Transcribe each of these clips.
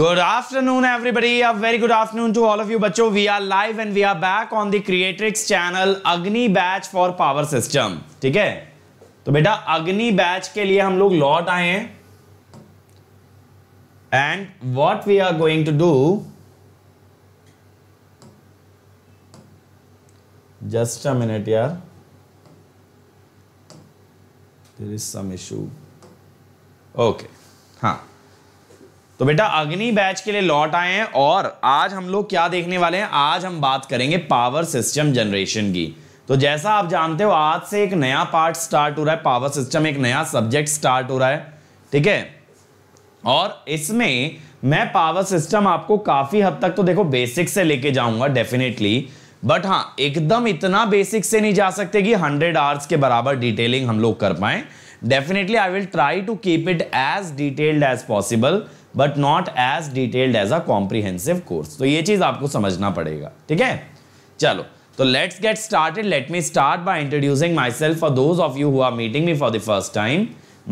Good afternoon everybody a very good afternoon to all of you बच्चो we are live and we are back on the Creatorix channel Agni batch for power system ठीक है तो बेटा अग्नि batch के लिए हम लोग लौट आए हैं and what we are going to do just a minute यार there is some issue okay हाँ तो बेटा अग्नि बैच के लिए लौट आए हैं और आज हम लोग क्या देखने वाले हैं आज हम बात करेंगे पावर सिस्टम जनरेशन की तो जैसा आप जानते हो आज से एक नया पार्ट स्टार्ट हो रहा है पावर सिस्टम एक नया सब्जेक्ट स्टार्ट हो रहा है ठीक है और इसमें मैं पावर सिस्टम आपको काफी हद तक तो देखो बेसिक से लेके जाऊंगा डेफिनेटली बट हाँ एकदम इतना बेसिक से नहीं जा सकते कि हंड्रेड आवर्स के बराबर डिटेलिंग हम लोग कर पाए definitely I will try to keep it as detailed as possible But not as detailed as a comprehensive course. So, ये चीज़ आपको समझना पड़ेगा ठीक है चलो तो let's get started. Let me start by introducing myself for those of you who are meeting me for the first time.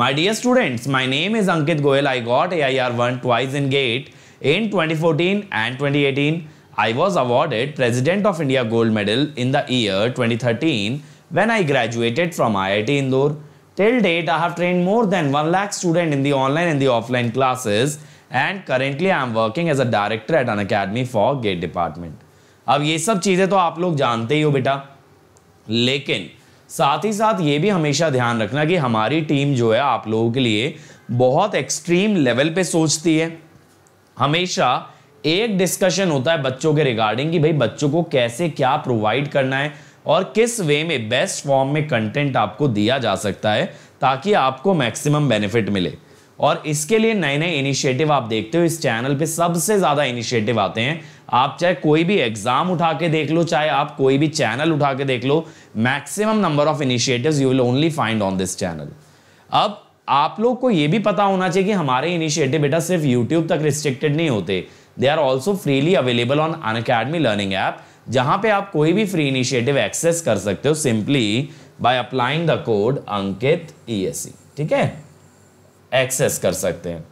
My dear students, my name is Ankit Goel. I got AIR 1 twice in GATE in 2014 and 2018. I was awarded President of India Gold Medal in the year 2013 when I graduated from IIT Indore. Till date, I have trained more than 1 lakh students in the online and the offline classes and currently I am working as a director at Unacademy for GATE department अब ये सब चीज़ें तो आप लोग जानते ही हो बेटा लेकिन साथ ही साथ ये भी हमेशा ध्यान रखना कि हमारी टीम जो है आप लोगों के लिए बहुत एक्सट्रीम लेवल पे सोचती है हमेशा एक डिस्कशन होता है बच्चों के रिगार्डिंग कि भाई बच्चों को कैसे क्या प्रोवाइड करना है और किस वे में बेस्ट फॉर्म में कंटेंट आपको दिया जा सकता है ताकि आपको मैक्सिमम बेनिफिट मिले और इसके लिए नए नए इनिशिएटिव आप देखते हो इस चैनल पे सबसे ज़्यादा इनिशिएटिव आते हैं आप चाहे कोई भी एग्जाम उठा के देख लो चाहे आप कोई भी चैनल उठा के देख लो maximum number of initiatives you will only find on this channel अब आप लोग को ये भी पता होना चाहिए कि हमारे इनिशिएटिव बेटा सिर्फ यूट्यूब तक रिस्ट्रिक्टेड नहीं होते they are also freely available on Unacademy learning app जहां पे आप कोई भी फ्री इनिशिएटिव एक्सेस कर सकते हो simply by applying the code Ankit E ठीक है एक्सेस कर सकते हैं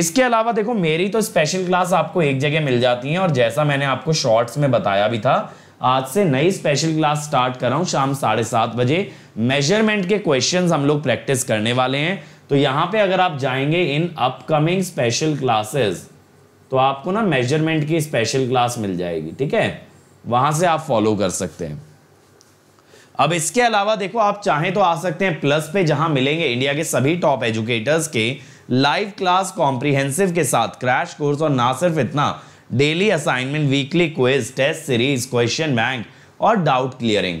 इसके अलावा देखो मेरी तो स्पेशल क्लास आपको एक जगह मिल जाती है और जैसा मैंने आपको शॉर्ट्स में बताया भी था आज से नई स्पेशल क्लास स्टार्ट कर रहा हूँ शाम साढ़े सात बजे मेजरमेंट के क्वेश्चंस हम लोग प्रैक्टिस करने वाले हैं तो यहाँ पे अगर आप जाएंगे इन अपकमिंग स्पेशल क्लासेस तो आपको ना मेजरमेंट की स्पेशल क्लास मिल जाएगी ठीक है वहां से आप फॉलो कर सकते हैं अब इसके अलावा देखो आप चाहें तो आ सकते हैं प्लस पे जहां मिलेंगे इंडिया के सभी टॉप एजुकेटर्स के लाइव क्लास कॉम्प्रिहेंसिव के साथ क्रैश कोर्स और ना सिर्फ इतना daily assignment weekly quiz test series question bank और डाउट क्लियरिंग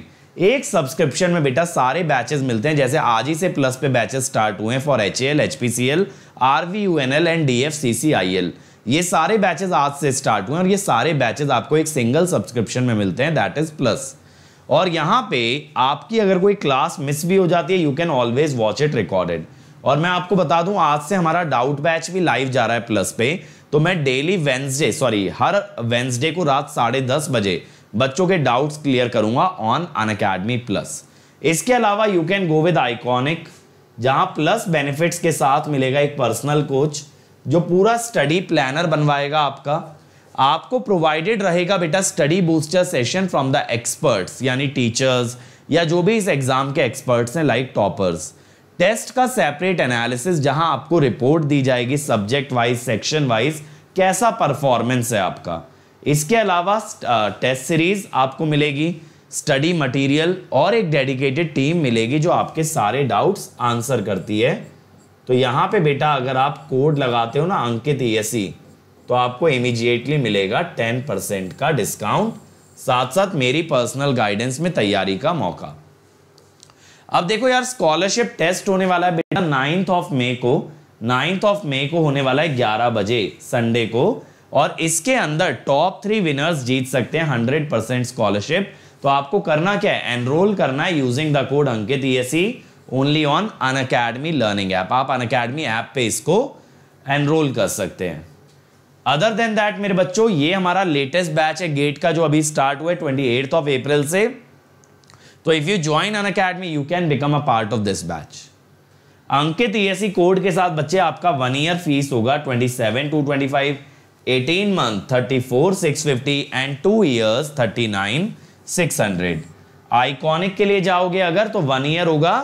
एक सब्सक्रिप्शन में बेटा सारे बैचेस मिलते हैं जैसे आज ही से प्लस पे बैचेस स्टार्ट हुए हैं for H L H P C L R V U N L and D F C C I L ये सारे बैचेस आज से स्टार्ट हुए हैं और ये सारे बैचेस आपको एक सिंगल सब्सक्रिप्शन में मिलते हैं दैट इज प्लस और यहाँ पे आपकी अगर कोई क्लास मिस भी हो जाती है you can always watch it recorded और मैं आपको बता दूं आज से हमारा डाउट बैच भी लाइव जा रहा है प्लस पे तो मैं डेली वेंसडे सॉरी हर वेंसडे को रात साढ़े दस बजे बच्चों के डाउट्स क्लियर करूंगा ऑन अन अकेडमी प्लस इसके अलावा you can go with iconic जहां प्लस बेनिफिट्स के साथ मिलेगा एक पर्सनल कोच जो पूरा स्टडी प्लानर बनवाएगा आपका आपको प्रोवाइडेड रहेगा बेटा study booster session from the experts यानी टीचर्स या जो भी इस एग्जाम के एक्सपर्ट्स हैं लाइक टॉपर्स टेस्ट का सेपरेट एनालिसिस जहां आपको रिपोर्ट दी जाएगी सब्जेक्ट वाइज सेक्शन वाइज कैसा परफॉर्मेंस है आपका इसके अलावा टेस्ट uh, सीरीज आपको मिलेगी स्टडी मटेरियल और एक डेडिकेटेड टीम मिलेगी जो आपके सारे डाउट्स आंसर करती है तो यहाँ पे बेटा अगर आप कोड लगाते हो ना अंकित ई e तो आपको इमीजिएटली मिलेगा टेन परसेंट का डिस्काउंट साथ साथ मेरी पर्सनल गाइडेंस में तैयारी का मौका अब देखो यार स्कॉलरशिप टेस्ट होने वाला है बेटा नाइन्थ ऑफ मे को नाइन्थ ऑफ मे को होने वाला है ग्यारह बजे संडे को और इसके अंदर टॉप थ्री विनर्स जीत सकते हैं हंड्रेड परसेंट स्कॉलरशिप तो आपको करना क्या है एनरोल करना है using the code Ankit E only on Unacademy learning app आप अन अकेडमी ऐप पे इसको एनरोल कर सकते हैं अदर देन दैट मेरे बच्चों ये हमारा लेटेस्ट बैच है गेट का जो अभी स्टार्ट हुआ है ट्वेंटी ऑफ अप्रैल से तो if you join Unacademy you can become a part of this batch Ankit ESC e code के साथ बच्चे आपका वन ईयर फीस होगा twenty seven two twenty five eighteen month thirty four six fifty and two years thirty nine six hundred iconic के लिए जाओगे अगर तो वन ईयर होगा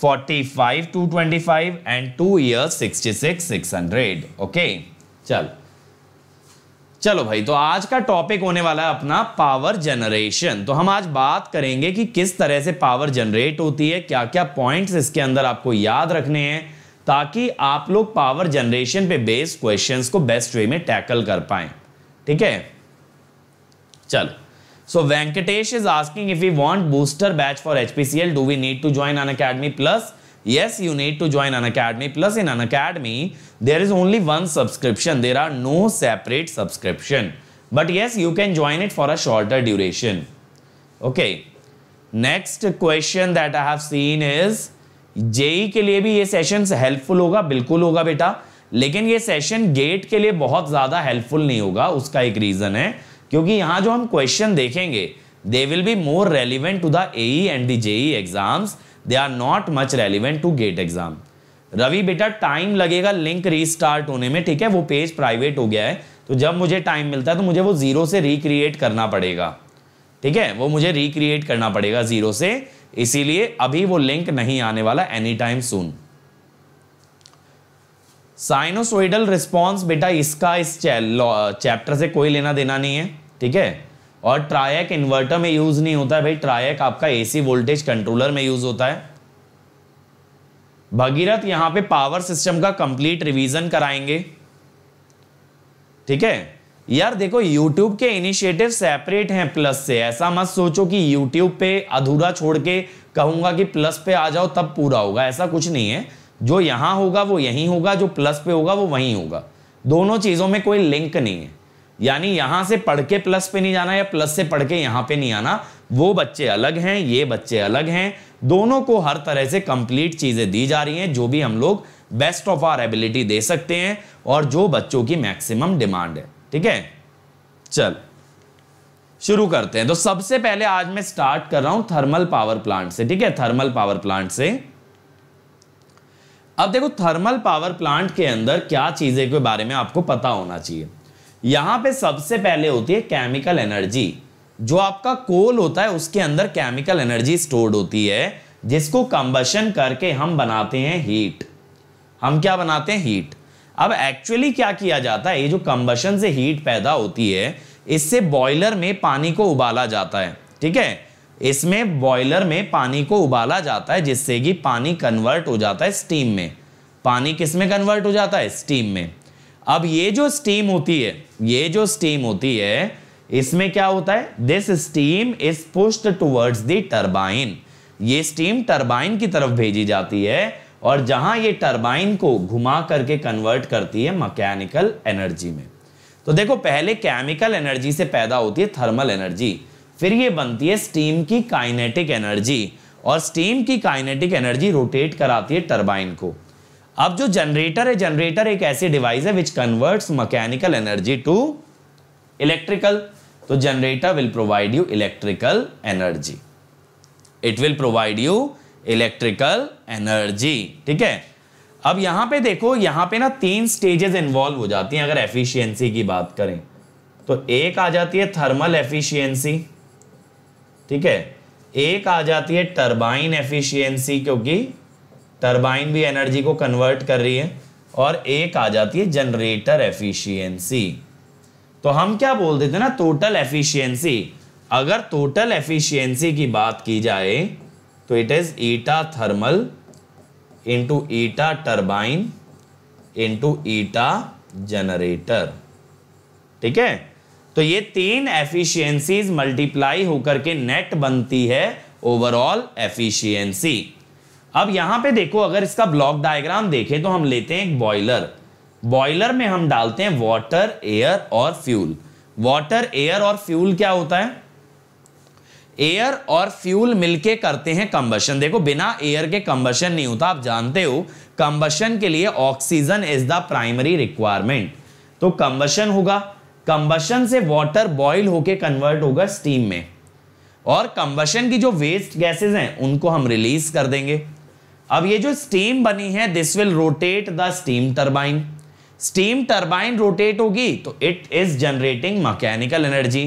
forty five two twenty five and two years sixty six six hundred okay चल चलो भाई तो आज का टॉपिक होने वाला है अपना पावर जनरेशन तो हम आज बात करेंगे कि किस तरह से पावर जनरेट होती है क्या क्या पॉइंट्स इसके अंदर आपको याद रखने हैं ताकि आप लोग पावर जनरेशन पे बेस्ड क्वेश्चंस को बेस्ट वे में टैकल कर पाए ठीक है चलो so Venkatesh is asking if you want booster batch for HPCL do we need to join Unacademy plus yes you need to join an academy plus in an academy there is only one subscription there are no separate subscription but yes you can join it for a shorter duration okay next question that i have seen is je ke liye bhi ye sessions helpful hoga bilkul hoga beta lekin ye session gate ke liye bahut zyada helpful nahi hoga uska ek reason hai kyunki yahan jo hum question dekhenge they will be more relevant to the ae and the je exams they are not much relevant to GATE exam Ravi बेटा time लगेगा link restart होने में ठीक है वो page private हो गया है तो जब मुझे टाइम मिलता है तो मुझे वो जीरो से रिक्रिएट करना पड़ेगा ठीक है वो मुझे रिक्रिएट करना पड़ेगा जीरो से इसीलिए अभी वो लिंक नहीं आने वाला एनी टाइम सुन साइनोसोइडल रिस्पॉन्स बेटा इसका इस चैप्टर से कोई लेना देना नहीं है ठीक है और ट्रायक इन्वर्टर में यूज नहीं होता है भाई ट्रायक आपका एसी वोल्टेज कंट्रोलर में यूज होता है भगीरथ यहां पे पावर सिस्टम का कंप्लीट रिवीजन कराएंगे ठीक है यार देखो यूट्यूब के इनिशिएटिव सेपरेट हैं प्लस से ऐसा मत सोचो कि यूट्यूब पे अधूरा छोड़ के कहूंगा कि प्लस पे आ जाओ तब पूरा होगा ऐसा कुछ नहीं है जो यहां होगा वो यही होगा जो प्लस पे होगा वो वही होगा दोनों चीजों में कोई लिंक नहीं है यानी यहां से पढ़ के प्लस पे नहीं जाना या प्लस से पढ़ के यहां पे नहीं आना वो बच्चे अलग हैं ये बच्चे अलग हैं दोनों को हर तरह से कंप्लीट चीज़ें दी जा रही हैं जो भी हम लोग बेस्ट ऑफ आर एबिलिटी दे सकते हैं और जो बच्चों की मैक्सिमम डिमांड है ठीक है चल शुरू करते हैं तो सबसे पहले आज मैं स्टार्ट कर रहा हूं थर्मल पावर प्लांट से ठीक है थर्मल पावर प्लांट से अब देखो थर्मल पावर प्लांट के अंदर क्या चीजें के बारे में आपको पता होना चाहिए यहां पे सबसे पहले होती है केमिकल एनर्जी जो आपका कोल होता है उसके अंदर केमिकल एनर्जी स्टोर्ड होती है जिसको कंबशन करके हम बनाते हैं हीट हम क्या बनाते हैं हीट अब एक्चुअली क्या किया जाता है ये जो कंबशन से हीट पैदा होती है इससे बॉयलर में पानी को उबाला जाता है ठीक है इसमें बॉयलर में पानी को उबाला जाता है जिससे कि पानी कन्वर्ट हो जाता है स्टीम में पानी किस में कन्वर्ट हो जाता है स्टीम में अब ये जो स्टीम होती है ये जो स्टीम होती है इसमें क्या होता है this steam is pushed towards the turbine ये स्टीम टर्बाइन की तरफ भेजी जाती है और जहां ये टर्बाइन को घुमा करके कन्वर्ट करती है मैकेनिकल एनर्जी में तो देखो पहले केमिकल एनर्जी से पैदा होती है थर्मल एनर्जी फिर ये बनती है स्टीम की काइनेटिक एनर्जी और स्टीम की काइनेटिक एनर्जी रोटेट कराती है टर्बाइन को अब जो जनरेटर है जनरेटर एक ऐसी डिवाइस है which converts mechanical energy to electrical तो generator will provide you electrical energy it will provide you electrical energy ठीक है अब यहां पे देखो यहां पे ना तीन स्टेजेस इन्वॉल्व हो जाती हैं अगर एफिशिएंसी की बात करें तो एक आ जाती है थर्मल एफिशिएंसी ठीक है एक आ जाती है टर्बाइन एफिशिएंसी क्योंकि टर्बाइन भी एनर्जी को कन्वर्ट कर रही है और एक आ जाती है जनरेटर एफिशिएंसी तो हम क्या बोल देते ना टोटल एफिशिएंसी अगर टोटल एफिशिएंसी की बात की जाए तो it is eta thermal into eta turbine into eta generator ठीक है तो ये तीन एफिशिएंसीज मल्टीप्लाई होकर के नेट बनती है ओवरऑल एफिशिएंसी अब यहां पे देखो अगर इसका ब्लॉक डायग्राम देखें तो हम लेते हैं एक बॉयलर बॉयलर में हम डालते हैं वाटर एयर और फ्यूल वाटर एयर और फ्यूल क्या होता है एयर और फ्यूल मिलके करते हैं कंबशन देखो बिना एयर के कंबशन नहीं होता आप जानते हो कंबशन के लिए oxygen is the primary requirement तो कंबशन होगा कंबशन से वाटर बॉइल होके कन्वर्ट होगा स्टीम में और कंबशन की जो वेस्ट गैसेस हैं उनको हम रिलीज कर देंगे अब ये जो स्टीम बनी है this will rotate the steam turbine steam turbine rotate होगी तो it is generating mechanical energy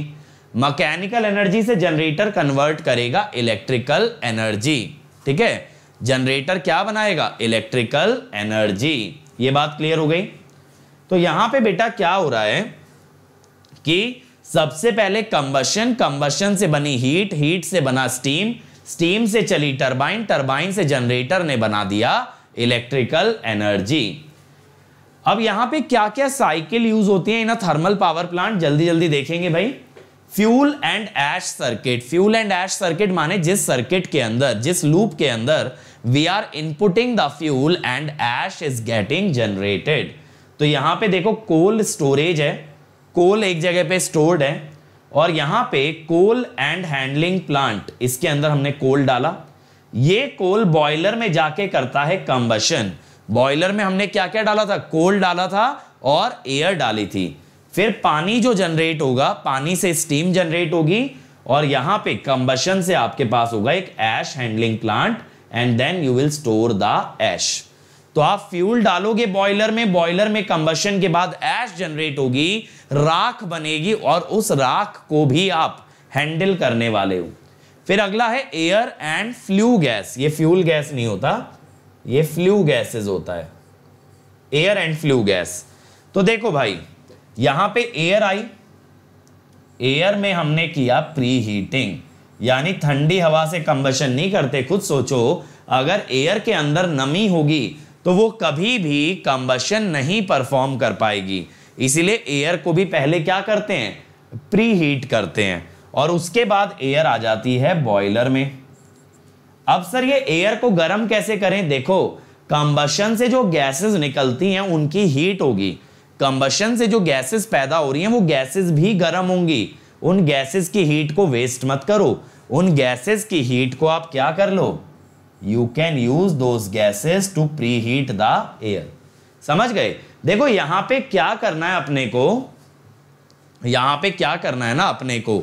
mechanical energy से जनरेटर कन्वर्ट करेगा इलेक्ट्रिकल एनर्जी ठीक है जनरेटर क्या बनाएगा इलेक्ट्रिकल एनर्जी ये बात क्लियर हो गई तो यहां पे बेटा क्या हो रहा है कि सबसे पहले कंबशन कंबशन से बनी हीट हीट से बना स्टीम स्टीम से चली टरबाइन टरबाइन से जनरेटर ने बना दिया इलेक्ट्रिकल एनर्जी अब यहां पे क्या क्या साइकिल यूज होती है इन थर्मल पावर प्लांट जल्दी जल्दी देखेंगे भाई fuel and ash circuit fuel and ash circuit माने जिस सर्किट के अंदर जिस लूप के अंदर we are inputting the fuel and ash is getting generated तो यहां पे देखो कोल स्टोरेज है कोल एक जगह पे स्टोर्ड है और यहां पे कोल एंड हैंडलिंग प्लांट इसके अंदर हमने कोल डाला ये कोल बॉयलर में जाके करता है कंबशन बॉयलर में हमने क्या क्या डाला था कोल डाला था और एयर डाली थी फिर पानी जो जनरेट होगा पानी से स्टीम जनरेट होगी और यहां पे कंबशन से आपके पास होगा एक ash handling plant and then you will store the ash तो आप फ्यूल डालोगे बॉयलर में बॉयलर में कंबशन के बाद एश जनरेट होगी राख बनेगी और उस राख को भी आप हैंडल करने वाले हो फिर अगला है एयर एंड फ्लू गैस ये फ्यूल गैस नहीं होता ये फ्लू गैसेस होता है एयर एंड फ्लू गैस तो देखो भाई यहां पे एयर आई एयर में हमने किया प्री हीटिंग यानी ठंडी हवा से कंबशन नहीं करते खुद सोचो अगर एयर के अंदर नमी होगी तो वो कभी भी कंबशन नहीं परफॉर्म कर पाएगी इसीलिए एयर को भी पहले क्या करते हैं प्री हीट करते हैं और उसके बाद एयर आ जाती है बॉयलर में अब सर ये एयर को गर्म कैसे करें देखो कंबशन से जो गैसेस निकलती हैं उनकी हीट होगी कंबशन से जो गैसेस पैदा हो रही हैं वो गैसेस भी गर्म होंगी उन गैसेस की हीट को वेस्ट मत करो उन गैसेस की हीट को आप क्या कर लो you can use those gases to preheat the air समझ गए देखो यहां पे क्या करना है अपने को यहां पे क्या करना है ना अपने को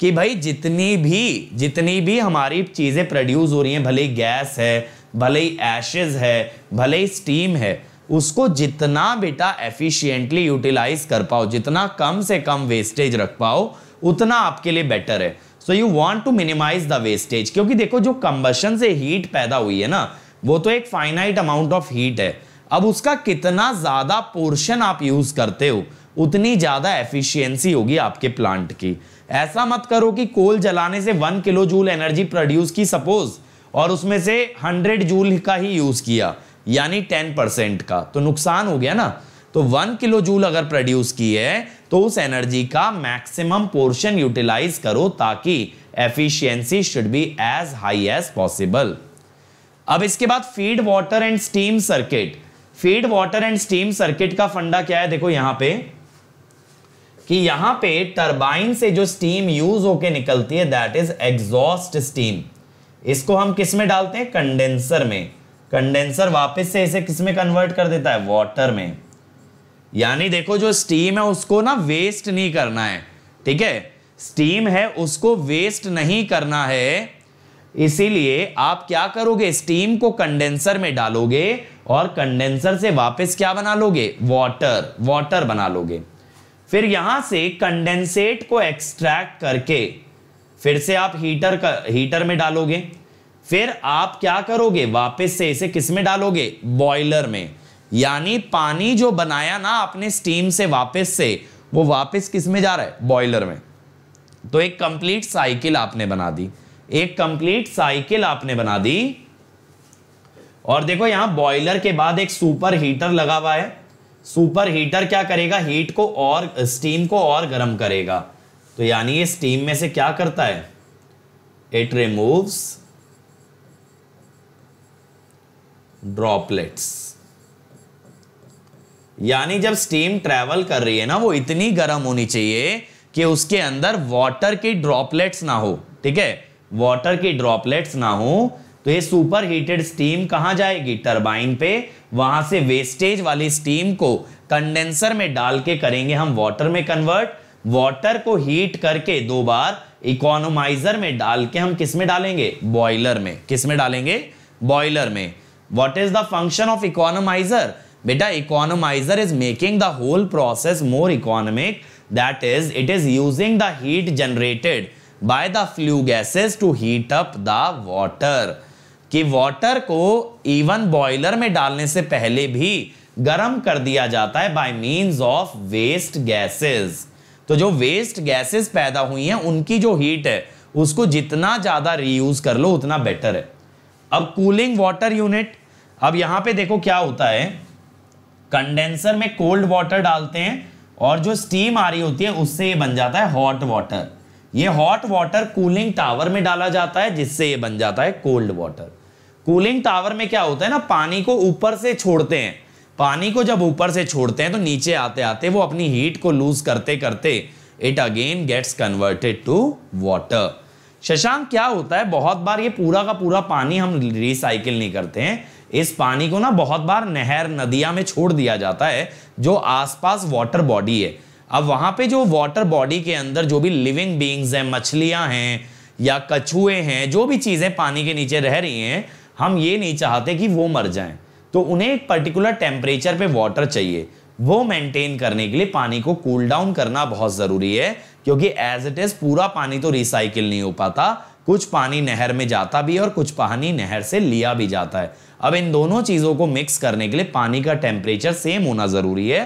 कि भाई जितनी भी जितनी भी हमारी चीजें प्रोड्यूस हो रही हैं भले ही गैस है भले ही एशेज है भले ही स्टीम है उसको जितना बेटा एफिशिएंटली यूटिलाइज कर पाओ जितना कम से कम वेस्टेज रख पाओ उतना आपके लिए बेटर है so you want to minimise the wastage क्योंकि देखो जो कंबशन से हीट पैदा हुई है ना वो तो एक फाइनाइट अमाउंट ऑफ हीट है अब उसका कितना ज़्यादा पोर्शन आप यूज़ करते हो उतनी ज़्यादा एफिशिएंसी होगी आपके प्लांट की ऐसा मत करो कि कोल जलाने से one kilojoule energy produce की सपोज और उसमें से हंड्रेड जूल का ही यूज़ किया यानी टेन परसेंट का तो नुकसान हो गया ना तो वन किलो जूल अगर प्रोड्यूस की है तो उस एनर्जी का मैक्सिमम पोर्शन यूटिलाइज करो ताकि efficiency should be as high as possible अब इसके बाद feed water and steam circuit feed water and steam circuit का फंडा क्या है देखो यहां पे कि यहां पे टरबाइन से जो स्टीम यूज होके निकलती है दैट इज एग्जॉस्ट स्टीम इसको हम किस में डालते हैं कंडेंसर में कंडेंसर वापस से इसे किस में कन्वर्ट कर देता है वाटर में यानी देखो जो स्टीम है उसको ना वेस्ट नहीं करना है ठीक है स्टीम है उसको वेस्ट नहीं करना है इसीलिए आप क्या करोगे स्टीम को कंडेंसर में डालोगे और कंडेंसर से वापस क्या बना लोगे वाटर वाटर बना लोगे फिर यहां से कंडेंसेट को एक्सट्रैक्ट करके फिर से आप हीटर का हीटर में डालोगे फिर आप क्या करोगे वापस से इसे किस में डालोगे बॉयलर में यानी पानी जो बनाया ना आपने स्टीम से वापस से वो वापस किस में जा रहा है बॉयलर में तो एक कंप्लीट साइकिल आपने बना दी एक कंप्लीट साइकिल आपने बना दी और देखो यहां बॉयलर के बाद एक सुपर हीटर लगा हुआ है सुपर हीटर क्या करेगा हीट को और स्टीम को और गर्म करेगा तो यानी ये स्टीम में से क्या करता है इट रिमूव्स ड्रॉपलेट्स यानी जब स्टीम ट्रेवल कर रही है ना वो इतनी गर्म होनी चाहिए कि उसके अंदर वाटर की ड्रॉपलेट्स ना हो ठीक है वाटर की ड्रॉपलेट्स ना हो तो ये सुपर हीटेड स्टीम कहाँ जाएगी टरबाइन पे वहां से वेस्टेज वाली स्टीम को कंडेंसर में डाल के करेंगे हम वाटर में कन्वर्ट वाटर को हीट करके दो बार इकोनोमाइजर में डाल के हम किस में डालेंगे बॉयलर में किस में डालेंगे बॉयलर में what is the function of economiser बेटा economiser is making the whole process more economic that is it is using the heat generated by the flue gases to heat up the water कि water को even boiler में डालने से पहले भी गर्म कर दिया जाता है by means of waste gases तो जो वेस्ट गैसेस पैदा हुई हैं उनकी जो हीट है उसको जितना ज़्यादा रीयूज कर लो उतना बेटर है अब कूलिंग वाटर यूनिट अब यहां पे देखो क्या होता है कंडेंसर में कोल्ड वाटर डालते हैं और जो स्टीम आ रही होती है उससे ये बन जाता है हॉट वाटर ये हॉट वाटर कूलिंग टावर में डाला जाता है जिससे ये बन जाता है कोल्ड वाटर कूलिंग टावर में क्या होता है ना पानी को ऊपर से छोड़ते हैं पानी को जब ऊपर से छोड़ते हैं तो नीचे आते आते वो अपनी हीट को लूज करते करते it again gets converted to water Shashank क्या होता है बहुत बार ये पूरा का पूरा पानी हम रिसाइकिल नहीं करते हैं इस पानी को ना बहुत बार नहर नदिया में छोड़ दिया जाता है जो आसपास वाटर बॉडी है अब वहां पे जो वाटर बॉडी के अंदर जो भी लिविंग बींग्स हैं मछलियाँ हैं या कछुए हैं जो भी चीज़ें पानी के नीचे रह रही हैं हम ये नहीं चाहते कि वो मर जाए तो उन्हें एक पर्टिकुलर टेम्परेचर पे वाटर चाहिए वो मेंटेन करने के लिए पानी को कूल डाउन करना बहुत ज़रूरी है क्योंकि एज इट इज़ पूरा पानी तो रिसाइकिल नहीं हो पाता कुछ पानी नहर में जाता भी है और कुछ पानी नहर से लिया भी जाता है अब इन दोनों चीज़ों को मिक्स करने के लिए पानी का टेम्परेचर सेम होना ज़रूरी है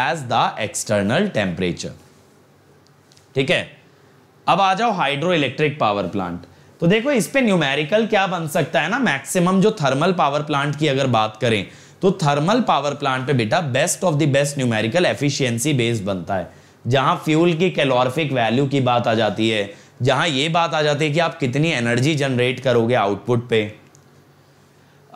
एज द एक्सटर्नल टेम्परेचर ठीक है अब आ जाओ हाइड्रो इलेक्ट्रिक पावर प्लांट तो देखो इस पे न्यूमेरिकल क्या बन सकता है ना मैक्सिमम जो थर्मल पावर प्लांट की अगर बात करें तो थर्मल पावर प्लांट पे बेटा best of the best numerical efficiency base बनता है जहां फ्यूल की कैलोरफिक वैल्यू की बात आ जाती है जहां ये बात आ जाती है कि आप कितनी एनर्जी जनरेट करोगे आउटपुट पे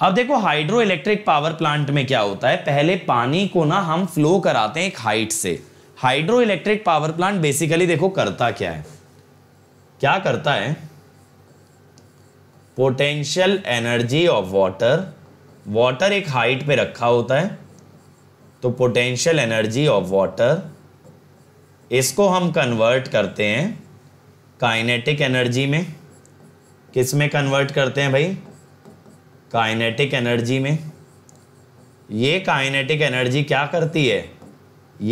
अब देखो हाइड्रो इलेक्ट्रिक पावर प्लांट में क्या होता है पहले पानी को ना हम फ्लो कराते हैं एक हाइट से hydro electric power plant basically देखो करता क्या है क्या करता है potential energy of water water एक हाइट पे रखा होता है तो पोटेंशियल एनर्जी ऑफ वाटर इसको हम कन्वर्ट करते हैं काइनेटिक एनर्जी में किस में कन्वर्ट करते हैं भाई काइनेटिक एनर्जी में ये काइनेटिक एनर्जी क्या करती है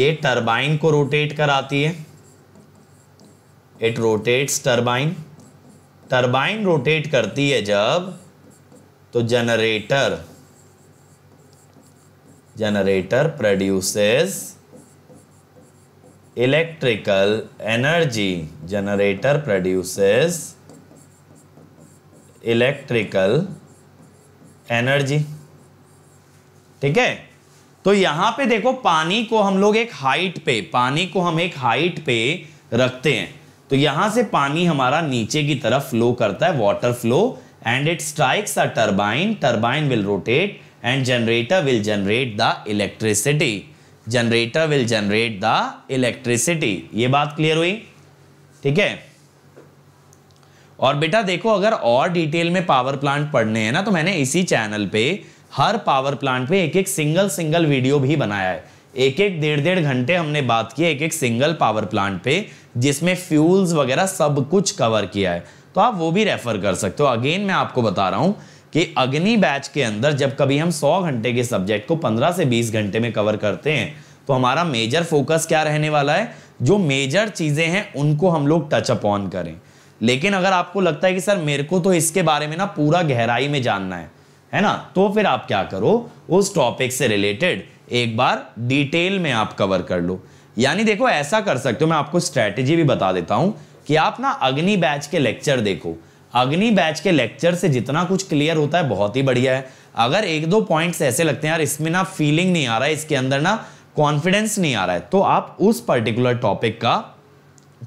ये टरबाइन को रोटेट कराती है it rotates turbine turbine rotate करती है जब तो generator generator produces electrical energy generator produces electrical energy ठीक है तो यहां पे देखो पानी को हम लोग एक हाइट पे पानी को हम एक हाइट पे रखते हैं तो यहां से पानी हमारा नीचे की तरफ फ्लो करता है water flow and it strikes a turbine turbine will rotate and generator will generate the electricity generator will generate the electricity ये बात क्लियर हुई ठीक है और बेटा देखो अगर और डिटेल में पावर प्लांट पढ़ने हैं ना तो मैंने इसी चैनल पे हर पावर प्लांट पे एक एक सिंगल सिंगल वीडियो भी बनाया है एक एक डेढ़ डेढ़ घंटे हमने बात की एक एक सिंगल पावर प्लांट पे जिसमें फ्यूल्स वगैरह सब कुछ कवर किया है तो आप वो भी रेफर कर सकते हो अगेन मैं आपको बता रहा हूँ कि अग्नि बैच के अंदर जब कभी हम 100 घंटे के सब्जेक्ट को 15 से 20 घंटे में कवर करते हैं तो हमारा मेजर फोकस क्या रहने वाला है जो मेजर चीज़ें हैं उनको हम लोग टच अप ऑन करें लेकिन अगर आपको लगता है कि सर मेरे को तो इसके बारे में ना पूरा गहराई में जानना है है ना तो फिर आप क्या करो उस टॉपिक से रिलेटेड एक बार डिटेल में आप कवर कर लो यानी देखो ऐसा कर सकते हो मैं आपको स्ट्रेटेजी भी बता देता हूं कि आप ना अग्नि बैच के लेक्चर देखो अग्नि बैच के लेक्चर से जितना कुछ क्लियर होता है बहुत ही बढ़िया है अगर एक दो पॉइंट्स ऐसे लगते हैं यार इसमें ना फीलिंग नहीं आ रहा है इसके अंदर ना कॉन्फिडेंस नहीं आ रहा है तो आप उस पर्टिकुलर टॉपिक का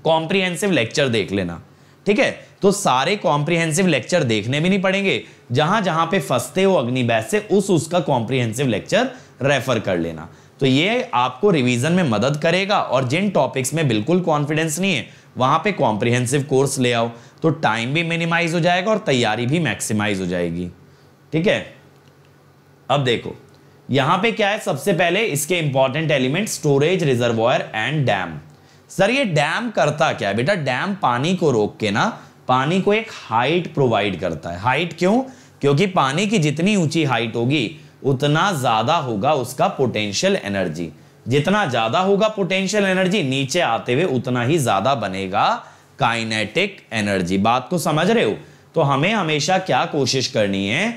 कॉम्प्रिहेंसिव लेक्चर देख लेना ठीक है तो सारे कॉम्प्रिहेंसिव लेक्चर देखने भी नहीं पड़ेंगे जहां जहां पे फंसते हो अग्निबैस से उस उसका कॉम्प्रिहेंसिव लेक्चर रेफर कर लेना तो ये आपको रिवीजन में मदद करेगा और जिन टॉपिक्स में बिल्कुल कॉन्फिडेंस नहीं है वहां पे कॉम्प्रिहेंसिव कोर्स ले आओ तो टाइम भी मिनिमाइज हो जाएगा और तैयारी भी मैक्सिमाइज हो जाएगी ठीक है अब देखो यहां पे क्या है सबसे पहले इसके important element storage reservoir and dam sir ये डैम करता क्या है बेटा डैम पानी को रोक के ना पानी को एक हाइट प्रोवाइड करता है हाइट क्यों क्योंकि पानी की जितनी ऊंची हाइट होगी उतना ज़्यादा होगा उसका पोटेंशियल एनर्जी जितना ज़्यादा होगा पोटेंशियल एनर्जी नीचे आते हुए उतना ही ज़्यादा बनेगा काइनेटिक एनर्जी बात को समझ रहे हो तो हमें हमेशा क्या कोशिश करनी है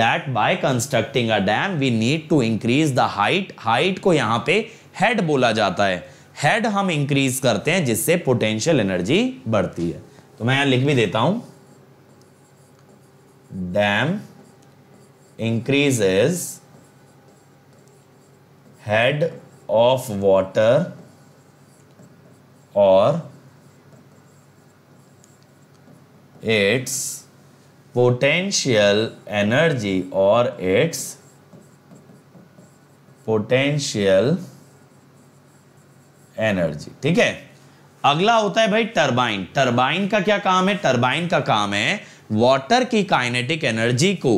that by constructing a dam we need to increase the height height को यहाँ पे हेड बोला जाता है हेड हम इंक्रीज करते हैं जिससे पोटेंशियल एनर्जी बढ़ती है तो मैं यहां लिख भी देता हूं dam increases head of water और इट्स पोटेंशियल एनर्जी और इट्स पोटेंशियल एनर्जी ठीक है अगला होता है भाई टर्बाइन टर्बाइन का क्या काम है टर्बाइन का काम है वाटर की काइनेटिक एनर्जी को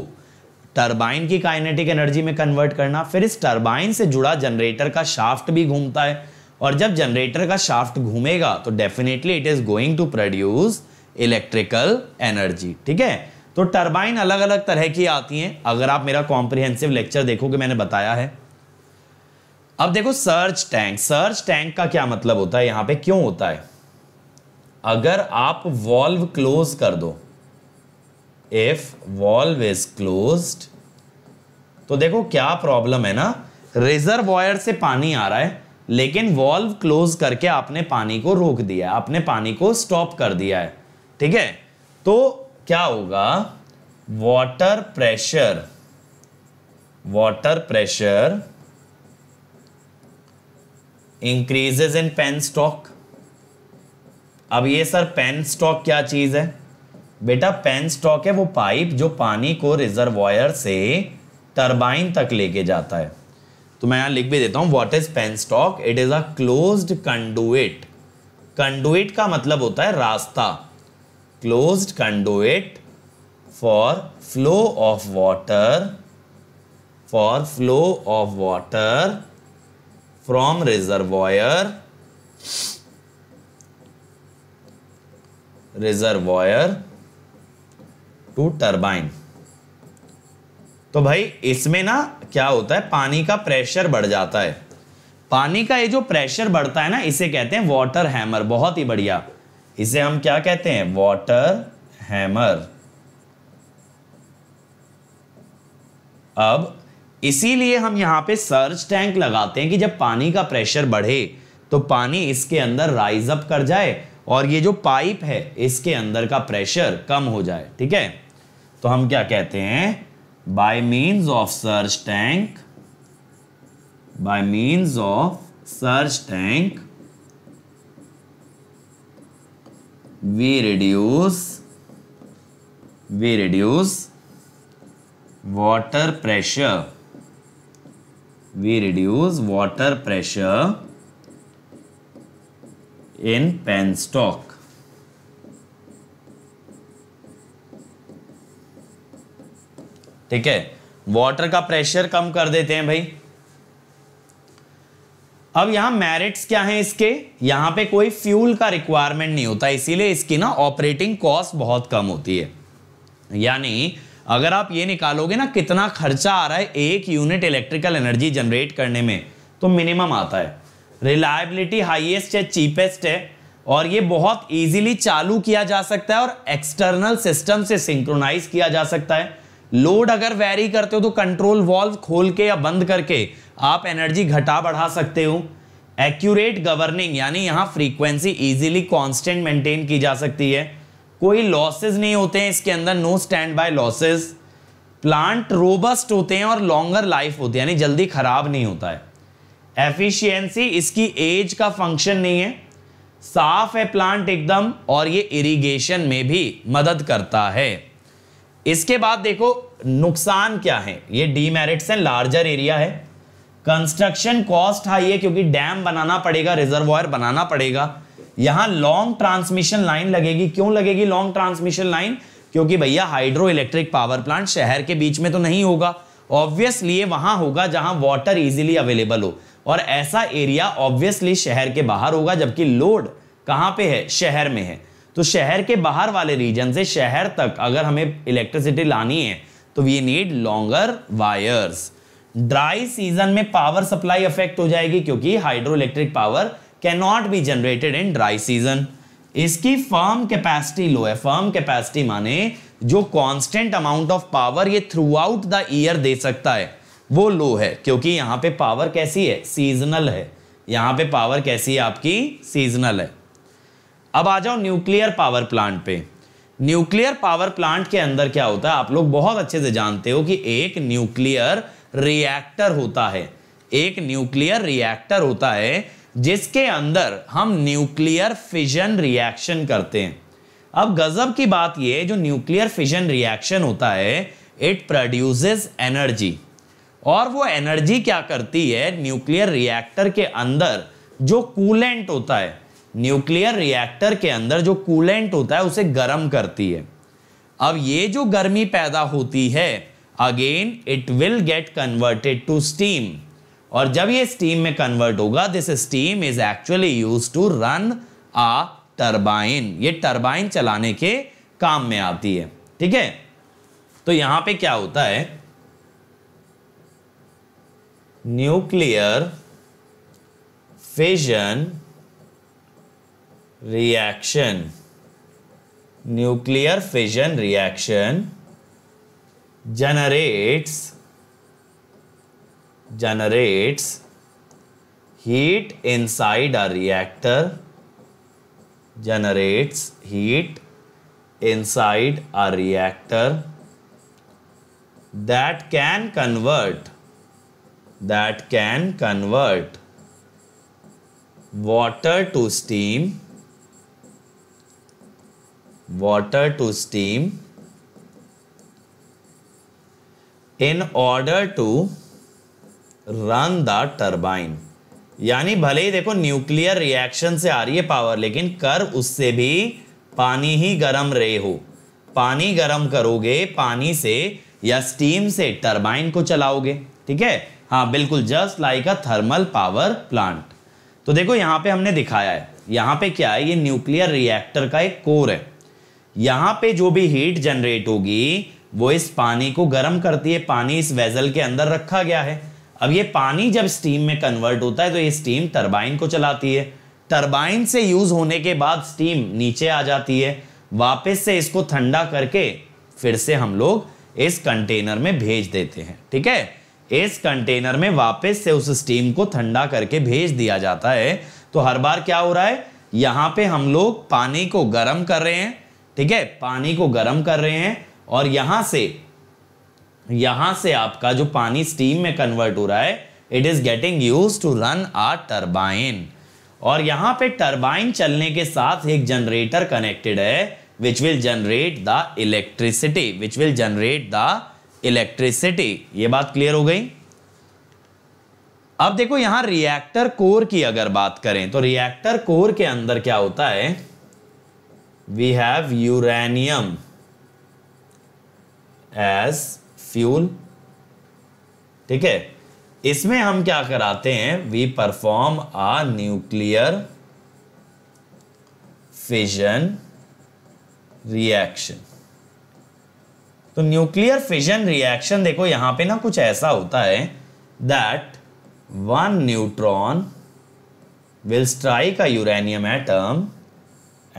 टर्बाइन की काइनेटिक एनर्जी में कन्वर्ट करना फिर इस टर्बाइन से जुड़ा जनरेटर का शाफ्ट भी घूमता है और जब जनरेटर का शाफ्ट घूमेगा तो definitely it is going to produce electrical energy ठीक है तो टर्बाइन अलग अलग तरह की आती हैं अगर आप मेरा कॉम्प्रिहेंसिव लेक्चर देखोगे मैंने बताया है अब देखो सर्च टैंक सर्च टैंक का क्या मतलब होता है यहां पे क्यों होता है अगर आप वॉल्व क्लोज कर दो इफ वॉल्व इज क्लोज तो देखो क्या प्रॉब्लम है ना वायर से पानी आ रहा है लेकिन वॉल्व क्लोज करके आपने पानी को रोक दिया है आपने पानी को स्टॉप कर दिया है ठीक है तो क्या होगा water pressure water pressure increases in penstock अब ये सर पेन स्टॉक क्या चीज़ है बेटा पेन स्टॉक है वो पाइप जो पानी को रिजर्वायर से टर्बाइन तक लेके जाता है तो मैं यहाँ लिख भी देता हूँ what is penstock it is a closed conduit conduit का मतलब होता है रास्ता closed conduit for flow of water for flow of water from reservoir reservoir to turbine तो भाई इसमें ना क्या होता है पानी का प्रेशर बढ़ जाता है पानी का ये जो प्रेशर बढ़ता है ना इसे कहते हैं वाटर हैमर बहुत ही बढ़िया इसे हम क्या कहते हैं वाटर हैमर अब इसीलिए हम यहाँ पे सर्च टैंक लगाते हैं कि जब पानी का प्रेशर बढ़े तो पानी इसके अंदर राइज अप कर जाए और ये जो पाइप है इसके अंदर का प्रेशर कम हो जाए ठीक है तो हम क्या कहते हैं by means of surge tank by means of surge tank we reduce we reduce water pressure we reduce water pressure in penstock. ठीक है वाटर का प्रेशर कम कर देते हैं भाई अब यहां मेरिट्स क्या हैं इसके यहां पे कोई फ्यूल का रिक्वायरमेंट नहीं होता इसीलिए इसकी ना ऑपरेटिंग कॉस्ट बहुत कम होती है यानी अगर आप ये निकालोगे ना कितना खर्चा आ रहा है एक यूनिट इलेक्ट्रिकल एनर्जी जनरेट करने में तो मिनिमम आता है रिलायबिलिटी हाईएस्ट है चीपेस्ट है और ये बहुत इजीली चालू किया जा सकता है और एक्सटर्नल सिस्टम से सिंक्रोनाइज किया जा सकता है लोड अगर वेरी करते हो तो कंट्रोल वॉल्व खोल के या बंद करके आप एनर्जी घटा बढ़ा सकते हो एक्यूरेट गवर्निंग यानी यहाँ फ्रीक्वेंसी इजीली कांस्टेंट मेंटेन की जा सकती है कोई लॉसेज नहीं होते हैं इसके अंदर no standby losses plant robust होते हैं और लॉन्गर लाइफ होते हैं यानी जल्दी खराब नहीं होता है एफिशिएंसी इसकी एज का फंक्शन नहीं है साफ है प्लांट एकदम और ये इरिगेशन में भी मदद करता है इसके बाद देखो नुकसान क्या है ये डीमेरिट्स हैं लार्जर एरिया है कंस्ट्रक्शन कॉस्ट हाई है क्योंकि डैम बनाना पड़ेगा रिजर्वायर बनाना पड़ेगा यहां लॉन्ग ट्रांसमिशन लाइन लगेगी क्यों लगेगी लॉन्ग ट्रांसमिशन लाइन क्योंकि भैया हाइड्रो इलेक्ट्रिक पावर प्लांट शहर के बीच में तो नहीं होगा ऑब्वियसली वहां होगा जहां वाटर इजिली अवेलेबल हो और ऐसा एरिया ऑब्वियसली शहर के बाहर होगा जबकि लोड कहां पे है शहर में है तो शहर के बाहर वाले रीजन से शहर तक अगर हमें इलेक्ट्रिसिटी लानी है तो we need longer wires dry season में पावर सप्लाई अफेक्ट हो जाएगी क्योंकि hydro electric power not be generated in dry season इसकी फर्म कैपेसिटी लो है फर्म कैपेसिटी माने जो कांस्टेंट अमाउंट ऑफ पावर ये थ्रू आउट द ईयर दे सकता है वो लो है क्योंकि यहाँ पे पावर कैसी है सीजनल है यहां पे पावर कैसी है आपकी सीजनल है अब आ जाओ न्यूक्लियर पावर प्लांट पे न्यूक्लियर पावर प्लांट के अंदर क्या होता है आप लोग बहुत अच्छे से जानते हो कि एक न्यूक्लियर रिएक्टर होता है एक न्यूक्लियर रिएक्टर होता है जिसके अंदर हम न्यूक्लियर फिजन रिएक्शन करते हैं अब गजब की बात यह जो न्यूक्लियर फिजन रिएक्शन होता है इट प्रोड्यूसेस एनर्जी और वो एनर्जी क्या करती है न्यूक्लियर रिएक्टर के अंदर जो कूलेंट होता है न्यूक्लियर रिएक्टर के अंदर जो कूलेंट होता है उसे गर्म करती है अब ये जो गर्मी पैदा होती है again it will get converted to steam और जब ये स्टीम में कन्वर्ट होगा this steam is actually use to run a turbine ये टर्बाइन चलाने के काम में आती है ठीक है तो यहां पे क्या होता है nuclear fission reaction nuclear fission reaction generates generates heat inside a reactor generates heat inside a reactor that can convert that can convert water to steam water to steam in order to run the turbine यानी भले ही देखो nuclear reaction से आ रही है power लेकिन कर उससे भी पानी ही गर्म रहे हो पानी गर्म करोगे पानी से या स्टीम से टर्बाइन को चलाओगे ठीक है हाँ बिल्कुल just like a thermal power plant तो देखो यहाँ पे हमने दिखाया है यहाँ पे क्या है ये न्यूक्लियर रिएक्टर का एक कोर है यहाँ पे जो भी हीट जनरेट होगी वो इस पानी को गर्म करती है पानी इस वेजल के अंदर रखा गया है अब ये पानी जब स्टीम में कन्वर्ट होता है तो ये स्टीम टरबाइन को चलाती है टरबाइन से यूज होने के बाद स्टीम नीचे आ जाती है वापस से इसको ठंडा करके फिर से हम लोग इस कंटेनर में भेज देते हैं ठीक है इस कंटेनर में वापस से उस स्टीम को ठंडा करके भेज दिया जाता है तो हर बार क्या हो रहा है यहाँ पे हम लोग पानी को गर्म कर रहे हैं ठीक है पानी को गर्म कर रहे हैं और यहाँ से यहां से आपका जो पानी स्टीम में कन्वर्ट हो रहा है it is getting use to run our turbine और यहां पे टर्बाइन चलने के साथ एक जनरेटर कनेक्टेड है which will generate the electricity which will generate the electricity ये बात क्लियर हो गई अब देखो यहां रिएक्टर कोर की अगर बात करें तो रिएक्टर कोर के अंदर क्या होता है we have uranium as fuel ठीक है इसमें हम क्या कराते हैं we perform a nuclear fission reaction तो न्यूक्लियर फिजन रिएक्शन देखो यहां पे ना कुछ ऐसा होता है that one neutron will strike a uranium atom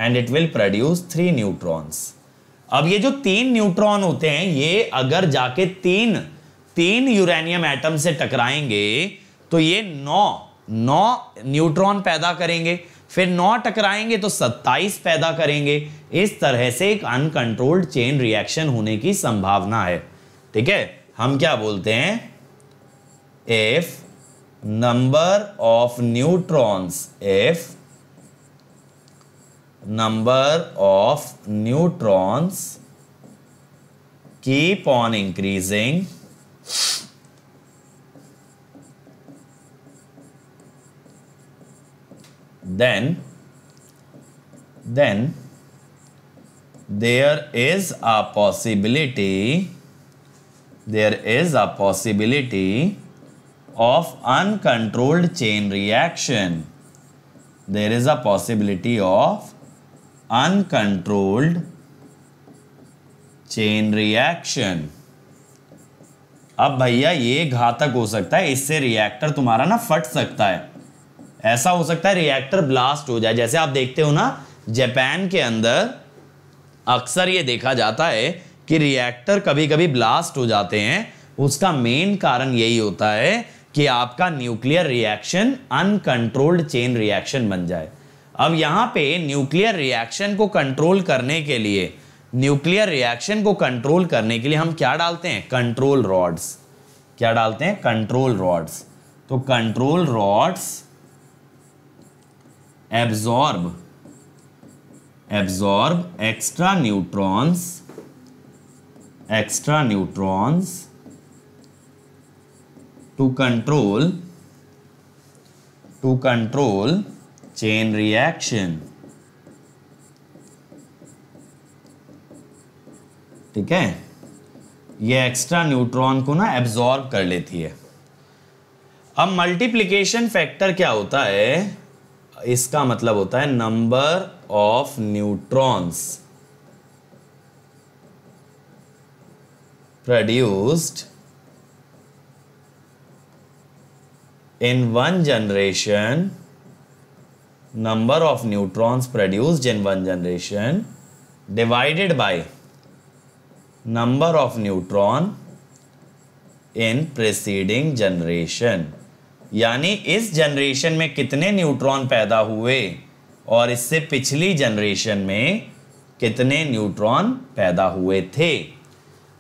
and it will produce three neutrons अब ये जो तीन न्यूट्रॉन होते हैं ये अगर जाके तीन तीन यूरेनियम एटम से टकराएंगे तो ये नौ नौ न्यूट्रॉन पैदा करेंगे फिर नौ टकराएंगे तो सत्ताईस पैदा करेंगे इस तरह से एक अनकंट्रोल्ड चेन रिएक्शन होने की संभावना है ठीक है हम क्या बोलते हैं if number of neutrons if number of neutrons keep on increasing then then there is a possibility there is a possibility of uncontrolled chain reaction there is a possibility of uncontrolled chain reaction अब भैया ये घातक हो सकता है इससे reactor तुम्हारा ना फट सकता है ऐसा हो सकता है रिएक्टर ब्लास्ट हो जाए जैसे आप देखते हो ना जापान के अंदर अक्सर ये देखा जाता है कि रिएक्टर कभी कभी ब्लास्ट हो जाते हैं उसका मेन कारण यही होता है कि आपका nuclear reaction uncontrolled chain reaction बन जाए अब यहाँ पे न्यूक्लियर रिएक्शन को कंट्रोल करने के लिए न्यूक्लियर रिएक्शन को कंट्रोल करने के लिए हम क्या डालते हैं कंट्रोल रॉड्स क्या डालते हैं कंट्रोल रॉड्स तो control rods absorb absorb extra neutrons extra neutrons to control to control chain reaction ठीक है ये एक्स्ट्रा न्यूट्रॉन को ना एब्जॉर्ब कर लेती है अब मल्टीप्लिकेशन फैक्टर क्या होता है इसका मतलब होता है number of neutrons produced in one generation number of neutrons produce in one generation divided by number of neutron in preceding generation यानी इस जनरेशन में कितने न्यूट्रॉन पैदा हुए और इससे पिछली जनरेशन में कितने न्यूट्रॉन पैदा हुए थे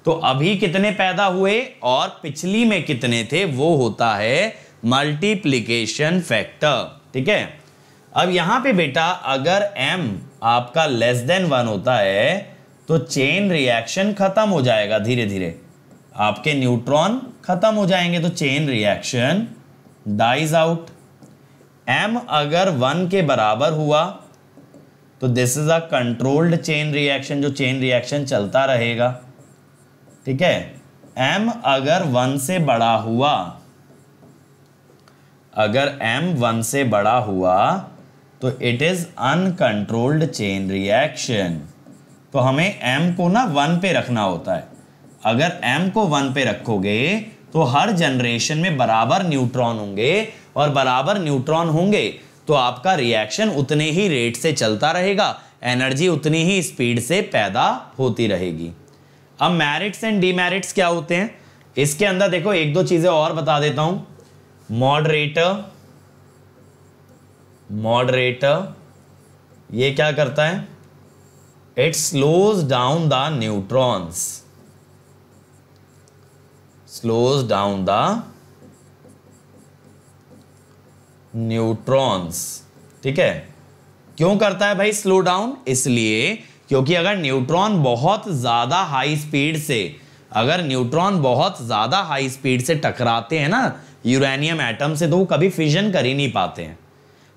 तो अभी कितने पैदा हुए और पिछली में कितने थे वो होता है मल्टीप्लीकेशन फैक्टर ठीक है अब यहां पे बेटा अगर M आपका लेस देन वन होता है तो चेन रिएक्शन खत्म हो जाएगा धीरे धीरे आपके न्यूट्रॉन खत्म हो जाएंगे तो chain reaction dies out M अगर वन के बराबर हुआ तो this is a controlled chain reaction जो चेन रिएक्शन चलता रहेगा ठीक है एम अगर वन से बड़ा हुआ अगर एम वन से बड़ा हुआ तो it is uncontrolled chain reaction तो हमें एम को ना वन पे रखना होता है अगर एम को वन पे रखोगे तो हर जनरेशन में बराबर न्यूट्रॉन होंगे और बराबर न्यूट्रॉन होंगे तो आपका रिएक्शन उतने ही रेट से चलता रहेगा एनर्जी उतनी ही स्पीड से पैदा होती रहेगी अब मैरिट्स एंड डीमेरिट्स क्या होते हैं इसके अंदर देखो एक दो चीज़ें और बता देता हूँ मॉडरेटर मॉडरेटर ये क्या करता है it slows down the neutrons slows down the neutrons ठीक है क्यों करता है भाई स्लो डाउन इसलिए क्योंकि अगर न्यूट्रॉन बहुत ज़्यादा हाई स्पीड से अगर न्यूट्रॉन बहुत ज़्यादा हाई स्पीड से टकराते हैं ना यूरेनियम एटम से तो वो कभी फिजन कर ही नहीं पाते हैं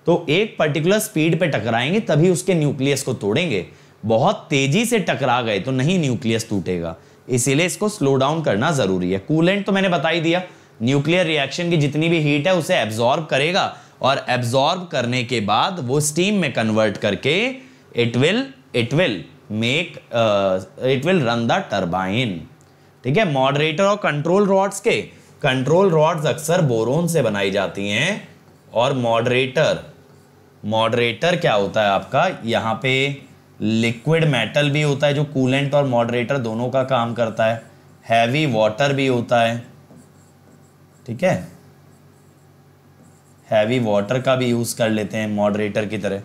तो एक पर्टिकुलर स्पीड पे टकराएंगे तभी उसके न्यूक्लियस को तोड़ेंगे बहुत तेजी से टकरा गए तो नहीं न्यूक्लियस टूटेगा इसीलिए इसको स्लो डाउन करना जरूरी है कूलेंट तो मैंने बता ही दिया न्यूक्लियर रिएक्शन की जितनी भी हीट है उसे एब्जॉर्ब करेगा और एब्जॉर्ब करने के बाद वो स्टीम में कन्वर्ट करके it will it will make it will run the turbine ठीक है मॉडरेटर और कंट्रोल रॉड्स के कंट्रोल रॉड्स अक्सर बोरोन से बनाई जाती हैं और मॉडरेटर मॉडरेटर क्या होता है आपका यहाँ पे लिक्विड मेटल भी होता है जो कूलेंट और मॉडरेटर दोनों का काम करता है हैवी वाटर भी होता है ठीक है हैवी वाटर का भी यूज़ कर लेते हैं मॉडरेटर की तरह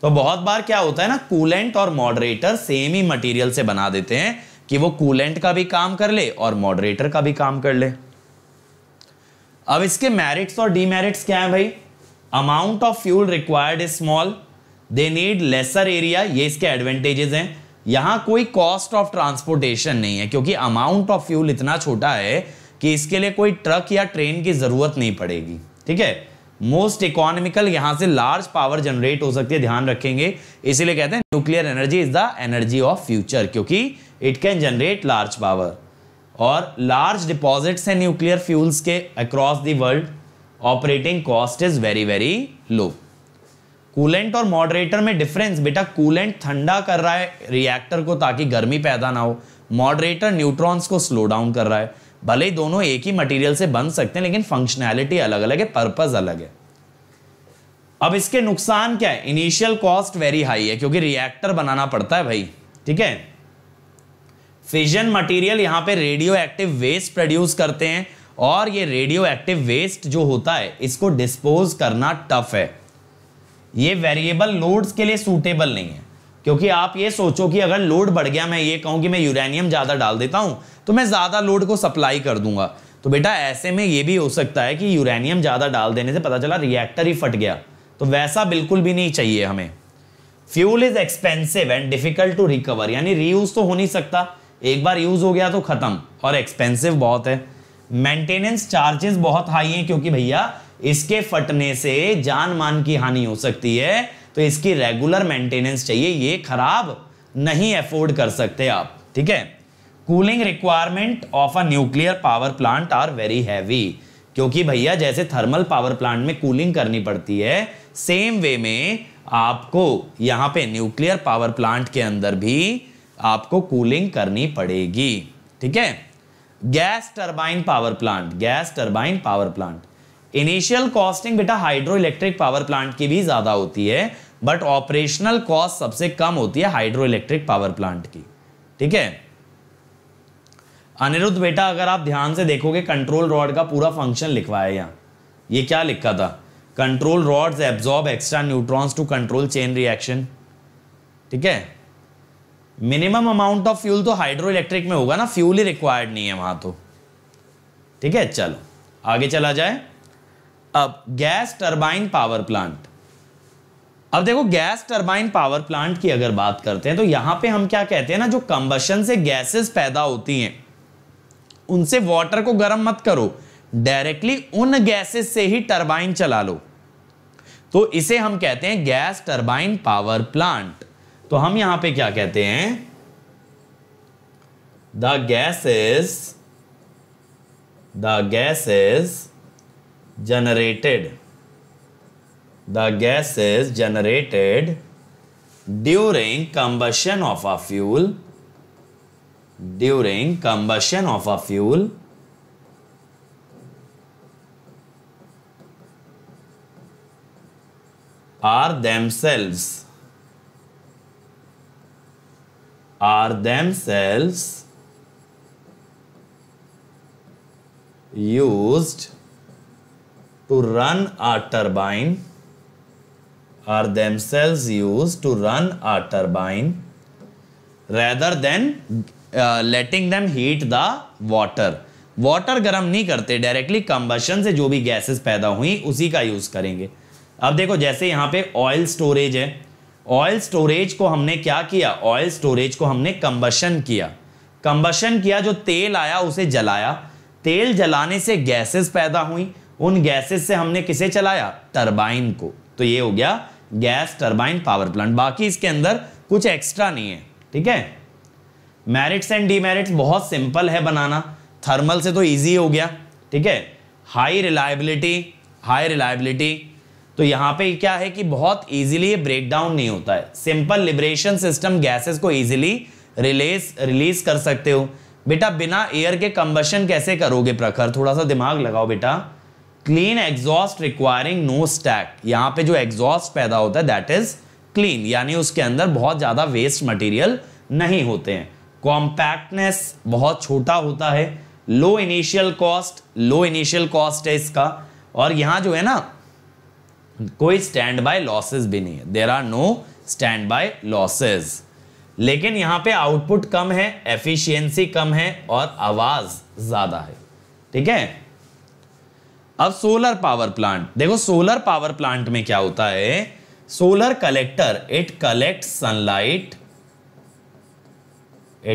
तो बहुत बार क्या होता है ना कूलेंट और मॉडरेटर सेम ही मटेरियल से बना देते हैं कि वो कूलेंट का भी काम कर ले और मॉडरेटर का भी काम कर ले अब इसके मेरिट्स और डीमेरिट्स क्या है भाई amount of fuel required is small they need lesser area ये इसके एडवांटेजेस हैं यहां कोई कॉस्ट ऑफ ट्रांसपोर्टेशन नहीं है क्योंकि अमाउंट ऑफ फ्यूल इतना छोटा है कि इसके लिए कोई ट्रक या ट्रेन की जरूरत नहीं पड़ेगी ठीक है मोस्ट इकोनॉमिकल यहां से लार्ज पावर जनरेट हो सकती है ध्यान रखेंगे इसीलिए कहते हैं nuclear energy is the energy of future क्योंकि it can generate large power और लार्ज डिपॉजिट्स हैं न्यूक्लियर फ्यूल्स के across the world operating cost is very very low coolant और मॉडरेटर में डिफरेंस बेटा कूलेंट ठंडा कर रहा है रिएक्टर को ताकि गर्मी पैदा ना हो मॉडरेटर न्यूट्रॉन्स को स्लो डाउन कर रहा है भले ही दोनों एक ही मटेरियल से बन सकते हैं लेकिन फंक्शनैलिटी अलग अलग है पर्पज अलग है अब इसके नुकसान क्या है इनिशियल कॉस्ट वेरी हाई है क्योंकि रिएक्टर बनाना पड़ता है भाई ठीक है फिजन मटेरियल यहां पे रेडियो एक्टिव वेस्ट प्रोड्यूस करते हैं और ये रेडियो एक्टिव वेस्ट जो होता है इसको डिस्पोज करना टफ है ये वेरिएबल लोड्स के लिए सूटेबल नहीं है क्योंकि आप ये सोचो कि अगर लोड बढ़ गया मैं ये कहूँ कि मैं यूरेनियम ज़्यादा डाल देता हूँ तो मैं ज़्यादा लोड को सप्लाई कर दूंगा तो बेटा ऐसे में ये भी हो सकता है कि यूरेनियम ज़्यादा डाल देने से पता चला रिएक्टर ही फट गया तो वैसा बिल्कुल भी नहीं चाहिए हमें fuel is expensive and difficult to recover यानी रीयूज़ तो हो नहीं सकता एक बार यूज़ हो गया तो ख़त्म और एक्सपेंसिव बहुत है मेंटेनेंस चार्जेस बहुत हाई हैं क्योंकि भैया इसके फटने से जान मान की हानि हो सकती है तो इसकी रेगुलर मेंटेनेंस चाहिए ये खराब नहीं अफोर्ड कर सकते आप ठीक है cooling requirement of a nuclear power plant are very heavy क्योंकि भैया जैसे थर्मल पावर प्लांट में कूलिंग करनी पड़ती है सेम वे में आपको यहाँ पे न्यूक्लियर पावर प्लांट के अंदर भी आपको कूलिंग करनी पड़ेगी ठीक है gas turbine power plant gas turbine power plant initial costing बेटा हाइड्रो इलेक्ट्रिक पावर प्लांट की भी ज्यादा होती है बट ऑपरेशनल कॉस्ट सबसे कम होती है हाइड्रो इलेक्ट्रिक पावर प्लांट की ठीक है अनिरुद्ध बेटा अगर आप ध्यान से देखोगे कंट्रोल रॉड का पूरा फंक्शन लिखवाया यहां ये क्या लिखा था control rods absorb extra neutrons to control chain reaction ठीक है मिनिमम अमाउंट ऑफ फ्यूल तो हाइड्रो इलेक्ट्रिक में होगा ना फ्यूल ही रिक्वायर्ड नहीं है वहां तो ठीक है चलो आगे चला जाए अब गैस टर्बाइन पावर प्लांट अब देखो गैस टर्बाइन पावर प्लांट की अगर बात करते हैं तो यहां पे हम क्या कहते हैं ना जो कंबशन से गैसेस पैदा होती हैं उनसे वाटर को गर्म मत करो डायरेक्टली उन गैसेस से ही टर्बाइन चला लो तो इसे हम कहते हैं गैस टर्बाइन पावर प्लांट तो हम यहां पे क्या कहते हैं the gas is the gas is generated the gas is generated during combustion of a fuel during combustion of a fuel are them themselves are themselves used to run a turbine are themselves used to run a turbine rather than uh, letting them heat the water water गर्म नहीं करते directly combustion से जो भी gases पैदा हुई उसी का यूज़ करेंगे अब देखो जैसे यहां पे ऑयल स्टोरेज है ऑयल स्टोरेज को हमने क्या किया ऑयल स्टोरेज को हमने कंबशन किया कंबशन किया जो तेल आया उसे जलाया तेल जलाने से गैसेस पैदा हुई उन गैसेस से हमने किसे चलाया टरबाइन को तो ये हो गया गैस टरबाइन पावर प्लांट बाकी इसके अंदर कुछ एक्स्ट्रा नहीं है ठीक है मेरिट्स एंड डीमेरिट्स बहुत सिंपल है बनाना थर्मल से तो ईजी हो गया ठीक है हाई रिलायबिलिटी हाई रिलायबिलिटी तो यहाँ पे क्या है कि बहुत इजीली ये ब्रेक डाउन नहीं होता है सिंपल लिबरेशन सिस्टम गैसेस को इजीली रिलीज रिलीज कर सकते हो बेटा बिना एयर के कंबशन कैसे करोगे प्रखर थोड़ा सा दिमाग लगाओ बेटा clean exhaust requiring no stack यहाँ पे जो एग्जॉस्ट पैदा होता है दैट इज क्लीन यानी उसके अंदर बहुत ज़्यादा वेस्ट मटीरियल नहीं होते हैं कॉम्पैक्टनेस बहुत छोटा होता है low initial cost low initial cost है इसका और यहाँ जो है ना कोई स्टैंड बाय लॉसेज भी नहीं है there are no standby losses लेकिन यहां पे आउटपुट कम है एफिशिएंसी कम है और आवाज ज्यादा है ठीक है अब सोलर पावर प्लांट देखो सोलर पावर प्लांट में क्या होता है solar collector it collect sunlight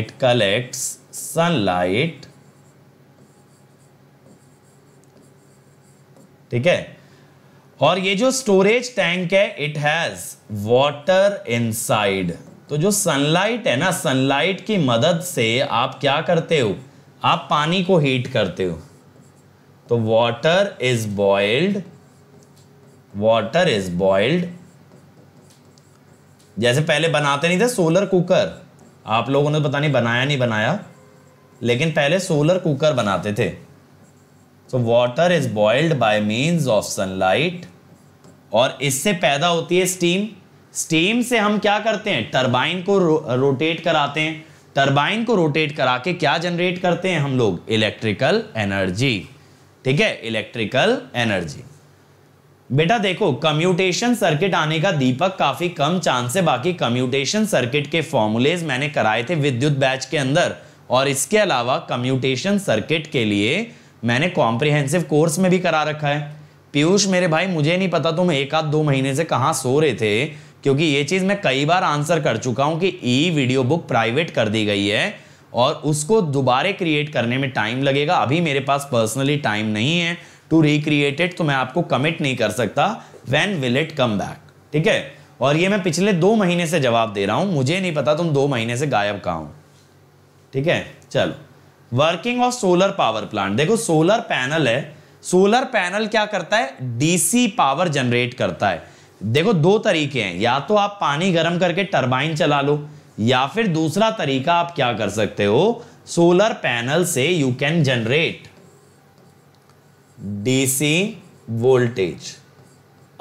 it collect sunlight ठीक है और ये जो स्टोरेज टैंक है इट हैज वाटर इनसाइड तो जो सनलाइट है ना सनलाइट की मदद से आप क्या करते हो आप पानी को हीट करते हो तो water is boiled water is boiled जैसे पहले बनाते नहीं थे सोलर कुकर आप लोगों ने पता नहीं बनाया नहीं बनाया लेकिन पहले सोलर कुकर बनाते थे so water is boiled by means of sunlight और इससे पैदा होती है स्टीम स्टीम से हम क्या करते हैं टर्बाइन को रो, रोटेट कराते हैं टर्बाइन को रोटेट करा के क्या जनरेट करते हैं हम लोग इलेक्ट्रिकल एनर्जी ठीक है इलेक्ट्रिकल एनर्जी बेटा देखो कम्यूटेशन सर्किट आने का दीपक काफी कम चांस है बाकी कम्यूटेशन सर्किट के फॉर्मूलेज मैंने कराए थे विद्युत बैच के अंदर और इसके अलावा कम्यूटेशन सर्किट के लिए मैंने कॉम्प्रिहेंसिव कोर्स में भी करा रखा है पीयूष मेरे भाई मुझे नहीं पता तुम एक आध दो महीने से कहाँ सो रहे थे क्योंकि ये चीज़ मैं कई बार आंसर कर चुका हूँ कि ई वीडियो बुक प्राइवेट कर दी गई है और उसको दोबारे क्रिएट करने में टाइम लगेगा अभी मेरे पास पर्सनली टाइम नहीं है टू रिक्रिएट इट तो मैं आपको कमिट नहीं कर सकता when will it come back ठीक है और ये मैं पिछले दो महीने से जवाब दे रहा हूँ मुझे नहीं पता तुम दो महीने से गायब कहाँ हो ठीक है चलो working of solar power plant देखो सोलर पैनल है सोलर पैनल क्या करता है डीसी पावर जनरेट करता है देखो दो तरीके हैं या तो आप पानी गर्म करके टरबाइन चला लो या फिर दूसरा तरीका आप क्या कर सकते हो सोलर पैनल से you can generate DC voltage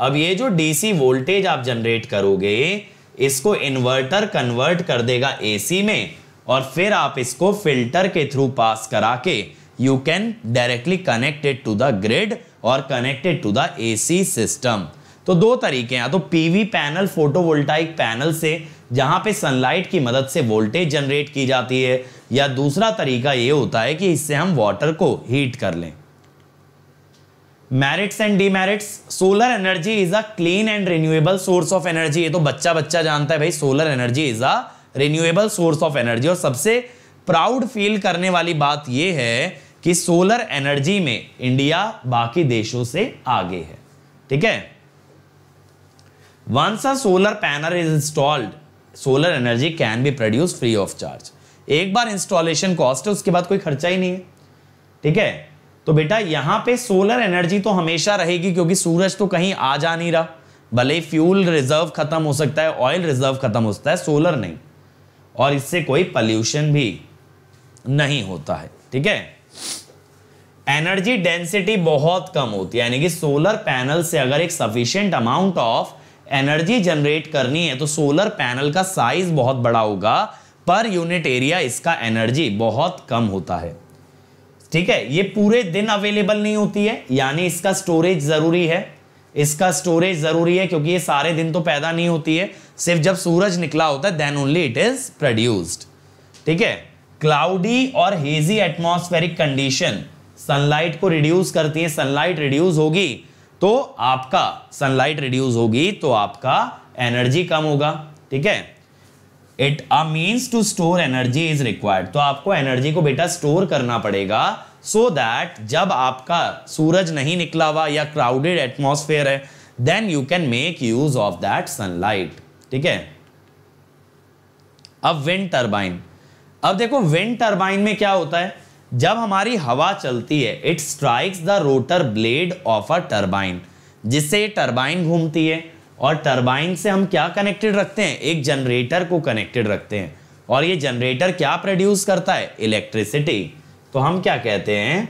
अब ये जो डीसी वोल्टेज आप जनरेट करोगे इसको इन्वर्टर कन्वर्ट कर देगा एसी में और फिर आप इसको फिल्टर के थ्रू पास करा के you can directly connected to the grid और connected to the AC system तो दो तरीके हैं तो पीवी पैनल फोटोवोल्टाइक पैनल से जहां पे सनलाइट की मदद से वोल्टेज जनरेट की जाती है या दूसरा तरीका ये होता है कि इससे हम वाटर को हीट कर लें merits and demerits solar energy is a clean and renewable source of energy ये तो बच्चा बच्चा जानता है भाई solar energy is a renewable source of energy और सबसे प्राउड फील करने वाली बात यह है कि सोलर एनर्जी में इंडिया बाकी देशों से आगे है ठीक है once a solar panel is installed solar energy can be produce free of charge एक बार इंस्टॉलेशन कॉस्ट है उसके बाद कोई खर्चा ही नहीं है ठीक है तो बेटा यहां पे सोलर एनर्जी तो हमेशा रहेगी क्योंकि सूरज तो कहीं आ जा नहीं रहा भले फ्यूल रिजर्व खत्म हो सकता है ऑयल रिजर्व खत्म हो सकता है सोलर नहीं और इससे कोई पल्यूशन भी नहीं होता है ठीक है एनर्जी डेंसिटी बहुत कम होती है यानी कि सोलर पैनल से अगर एक sufficient amount of energy generate करनी है तो सोलर पैनल का साइज बहुत बड़ा होगा पर यूनिट एरिया इसका एनर्जी बहुत कम होता है ठीक है ये पूरे दिन अवेलेबल नहीं होती है यानी इसका स्टोरेज जरूरी है इसका स्टोरेज जरूरी है क्योंकि ये सारे दिन तो पैदा नहीं होती है सिर्फ जब सूरज निकला होता है then only it is produced ठीक है क्लाउडी और हेजी एटमोस्फेरिक कंडीशन सनलाइट को रिड्यूस करती है सनलाइट रिड्यूस होगी तो आपका सनलाइट रिड्यूस होगी तो आपका एनर्जी कम होगा ठीक है it a means to store energy is required तो आपको एनर्जी को बेटा स्टोर करना पड़ेगा सो so दैट जब आपका सूरज नहीं निकला हुआ या क्राउडेड एटमोसफेयर है then you can make use of that sunlight ठीक है अब विंड टर्बाइन अब देखो विंड टर्बाइन में क्या होता है जब हमारी हवा चलती है it strikes the rotor blade of a turbine जिससे ये टर्बाइन घूमती है और टर्बाइन से हम क्या कनेक्टेड रखते हैं एक जनरेटर को कनेक्टेड रखते हैं और ये जनरेटर क्या प्रोड्यूस करता है इलेक्ट्रिसिटी तो हम क्या कहते हैं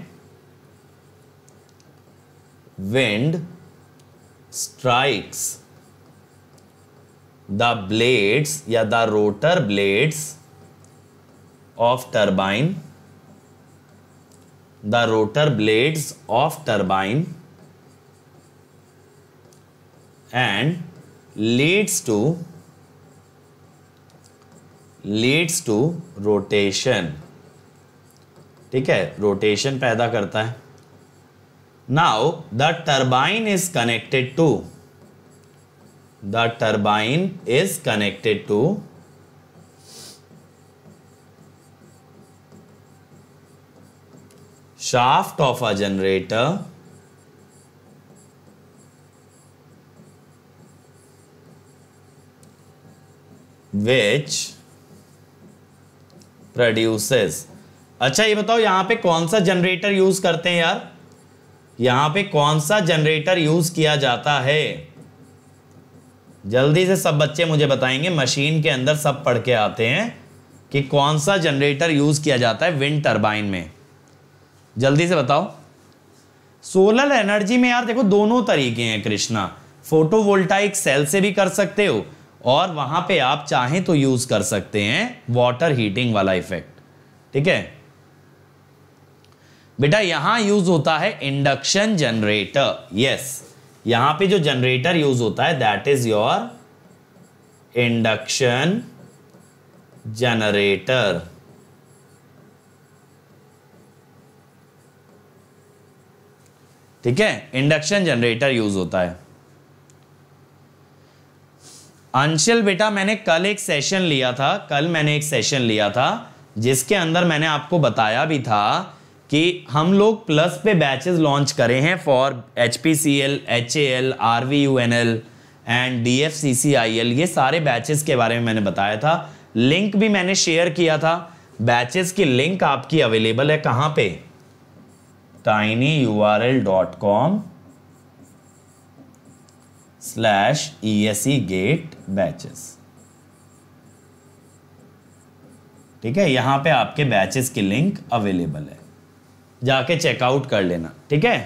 विंड स्ट्राइक्स द ब्लेड्स या the rotor blades of turbine the rotor blades of turbine and leads to leads to rotation ठीक है रोटेशन पैदा करता है now the turbine is connected to the turbine is connected to shaft of a generator which produces अच्छा ये बताओ यहां पे कौन सा जनरेटर यूज करते हैं यार यहां पे कौन सा जनरेटर यूज किया जाता है जल्दी से सब बच्चे मुझे बताएंगे मशीन के अंदर सब पढ़ के आते हैं कि कौन सा जनरेटर यूज़ किया जाता है विंड टर्बाइन में जल्दी से बताओ सोलर एनर्जी में यार देखो दोनों तरीके हैं कृष्णा फोटोवोल्टाइक सेल से भी कर सकते हो और वहां पे आप चाहें तो यूज़ कर सकते हैं वाटर हीटिंग वाला इफेक्ट ठीक है बेटा यहां यूज़ होता है इंडक्शन जनरेटर यस यहां पे जो जनरेटर यूज होता है that is your induction generator ठीक है इंडक्शन जनरेटर यूज होता है अंशल बेटा मैंने कल एक सेशन लिया था कल मैंने एक सेशन लिया था जिसके अंदर मैंने आपको बताया भी था कि हम लोग प्लस पे बैचेस लॉन्च करे हैं for H P C L H A L R V U N L and D F C C I L ये सारे बैचेस के बारे में मैंने बताया था लिंक भी मैंने शेयर किया था बैचेस की लिंक आपकी अवेलेबल है कहाँ पे tiny U R L dot com slash E S E GATE batches ठीक है यहाँ पे आपके बैचेस की लिंक अवेलेबल है जाके चेकआउट कर लेना ठीक है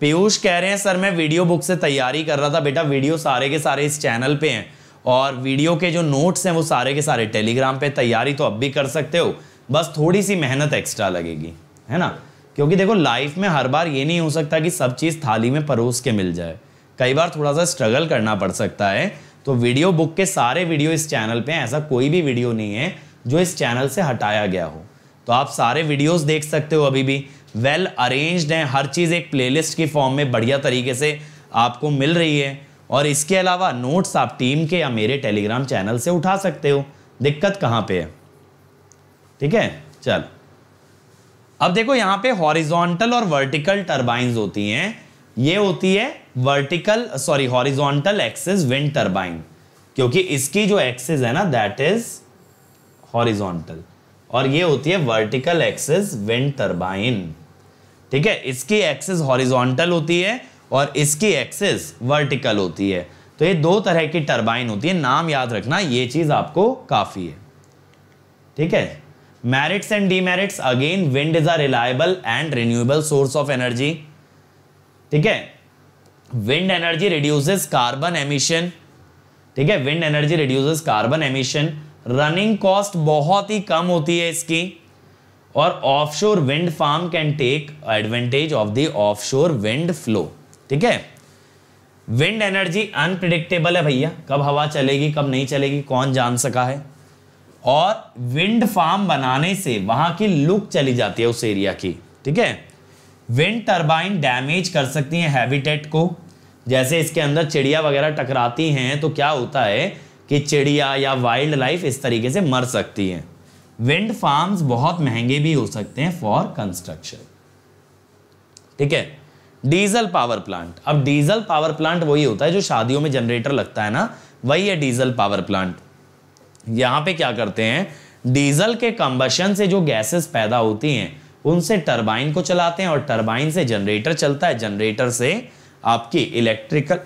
पीयूष कह रहे हैं सर मैं वीडियो बुक से तैयारी कर रहा था बेटा वीडियो सारे के सारे इस चैनल पे हैं और वीडियो के जो नोट्स हैं वो सारे के सारे टेलीग्राम पे तैयारी तो अब भी कर सकते हो बस थोड़ी सी मेहनत एक्स्ट्रा लगेगी है ना क्योंकि देखो लाइफ में हर बार ये नहीं हो सकता कि सब चीज़ थाली में परोस के मिल जाए कई बार थोड़ा सा स्ट्रगल करना पड़ सकता है तो वीडियो बुक के सारे वीडियो इस चैनल पे ऐसा कोई भी वीडियो नहीं है जो इस चैनल से हटाया गया हो तो आप सारे वीडियोस देख सकते हो अभी भी वेल well अरेंज्ड हैं हर चीज़ एक प्लेलिस्ट की फॉर्म में बढ़िया तरीके से आपको मिल रही है और इसके अलावा नोट्स आप टीम के या मेरे टेलीग्राम चैनल से उठा सकते हो दिक्कत कहाँ पे है ठीक है चल अब देखो यहाँ पे हॉरिजॉन्टल और वर्टिकल टर्बाइंस होती हैं ये होती है vertical sorry horizontal axis wind turbine क्योंकि इसकी जो एक्सिस है ना दैट इज हॉरिजॉन्टल और ये होती है वर्टिकल एक्सेस विंड टर्बाइन ठीक है इसकी एक्सेस हॉरिजॉन्टल होती है और इसकी एक्सेस वर्टिकल होती है तो ये दो तरह की टर्बाइन होती है नाम याद रखना ये चीज आपको काफी है ठीक है merits and demerits again wind is a reliable and renewable source of energy ठीक है wind energy reduces carbon emission ठीक है wind energy reduces carbon emission running cost बहुत ही कम होती है इसकी और offshore wind farm can take advantage of the offshore wind flow ठीक है विंड एनर्जी अनप्रिडिक्टेबल है भैया कब हवा चलेगी कब नहीं चलेगी कौन जान सका है और विंड फार्म बनाने से वहां की लुक चली जाती है उस एरिया की ठीक है विंड टर्बाइन डैमेज कर सकती है हैबिटेट को जैसे इसके अंदर चिड़िया वगैरह टकराती हैं तो क्या होता है कि चिड़िया या वाइल्ड लाइफ इस तरीके से मर सकती है विंड फार्म्स बहुत महंगे भी हो सकते हैं फॉर कंस्ट्रक्शन ठीक है डीजल पावर प्लांट अब डीजल पावर प्लांट वही होता है जो शादियों में जनरेटर लगता है ना वही है डीजल पावर प्लांट यहां पे क्या करते हैं डीजल के कंबशन से जो गैसेस पैदा होती हैं उनसे टरबाइन को चलाते हैं और टरबाइन से जनरेटर चलता है जनरेटर से आपकी इलेक्ट्रिकल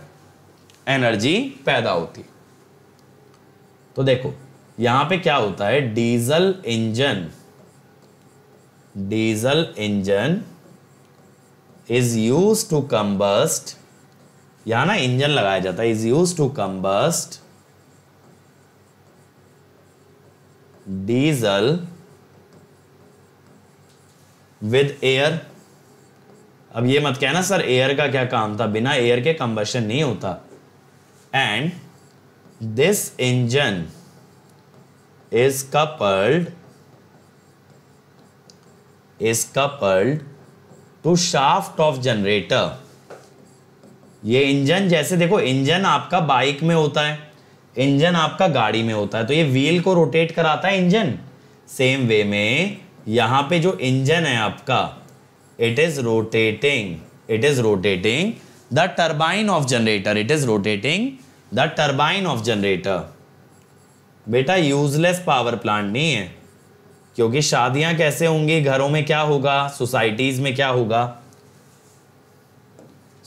एनर्जी पैदा होती है तो देखो यहां पे क्या होता है diesel engine diesel engine is use to combust यहां ना इंजन लगाया जाता है is use to combust diesel with air अब ये मत कहना सर एयर का क्या काम था बिना एयर के कंबशन नहीं होता and this engine is coupled is coupled to shaft of generator ये इंजन जैसे देखो इंजन आपका बाइक में होता है इंजन आपका गाड़ी में होता है तो ये व्हील को रोटेट कराता है इंजन सेम वे में यहां पे जो इंजन है आपका it is rotating it is rotating the turbine of generator it is rotating the turbine of generator बेटा यूजलेस पावर प्लांट नहीं है क्योंकि शादियां कैसे होंगी घरों में क्या होगा सोसाइटीज में क्या होगा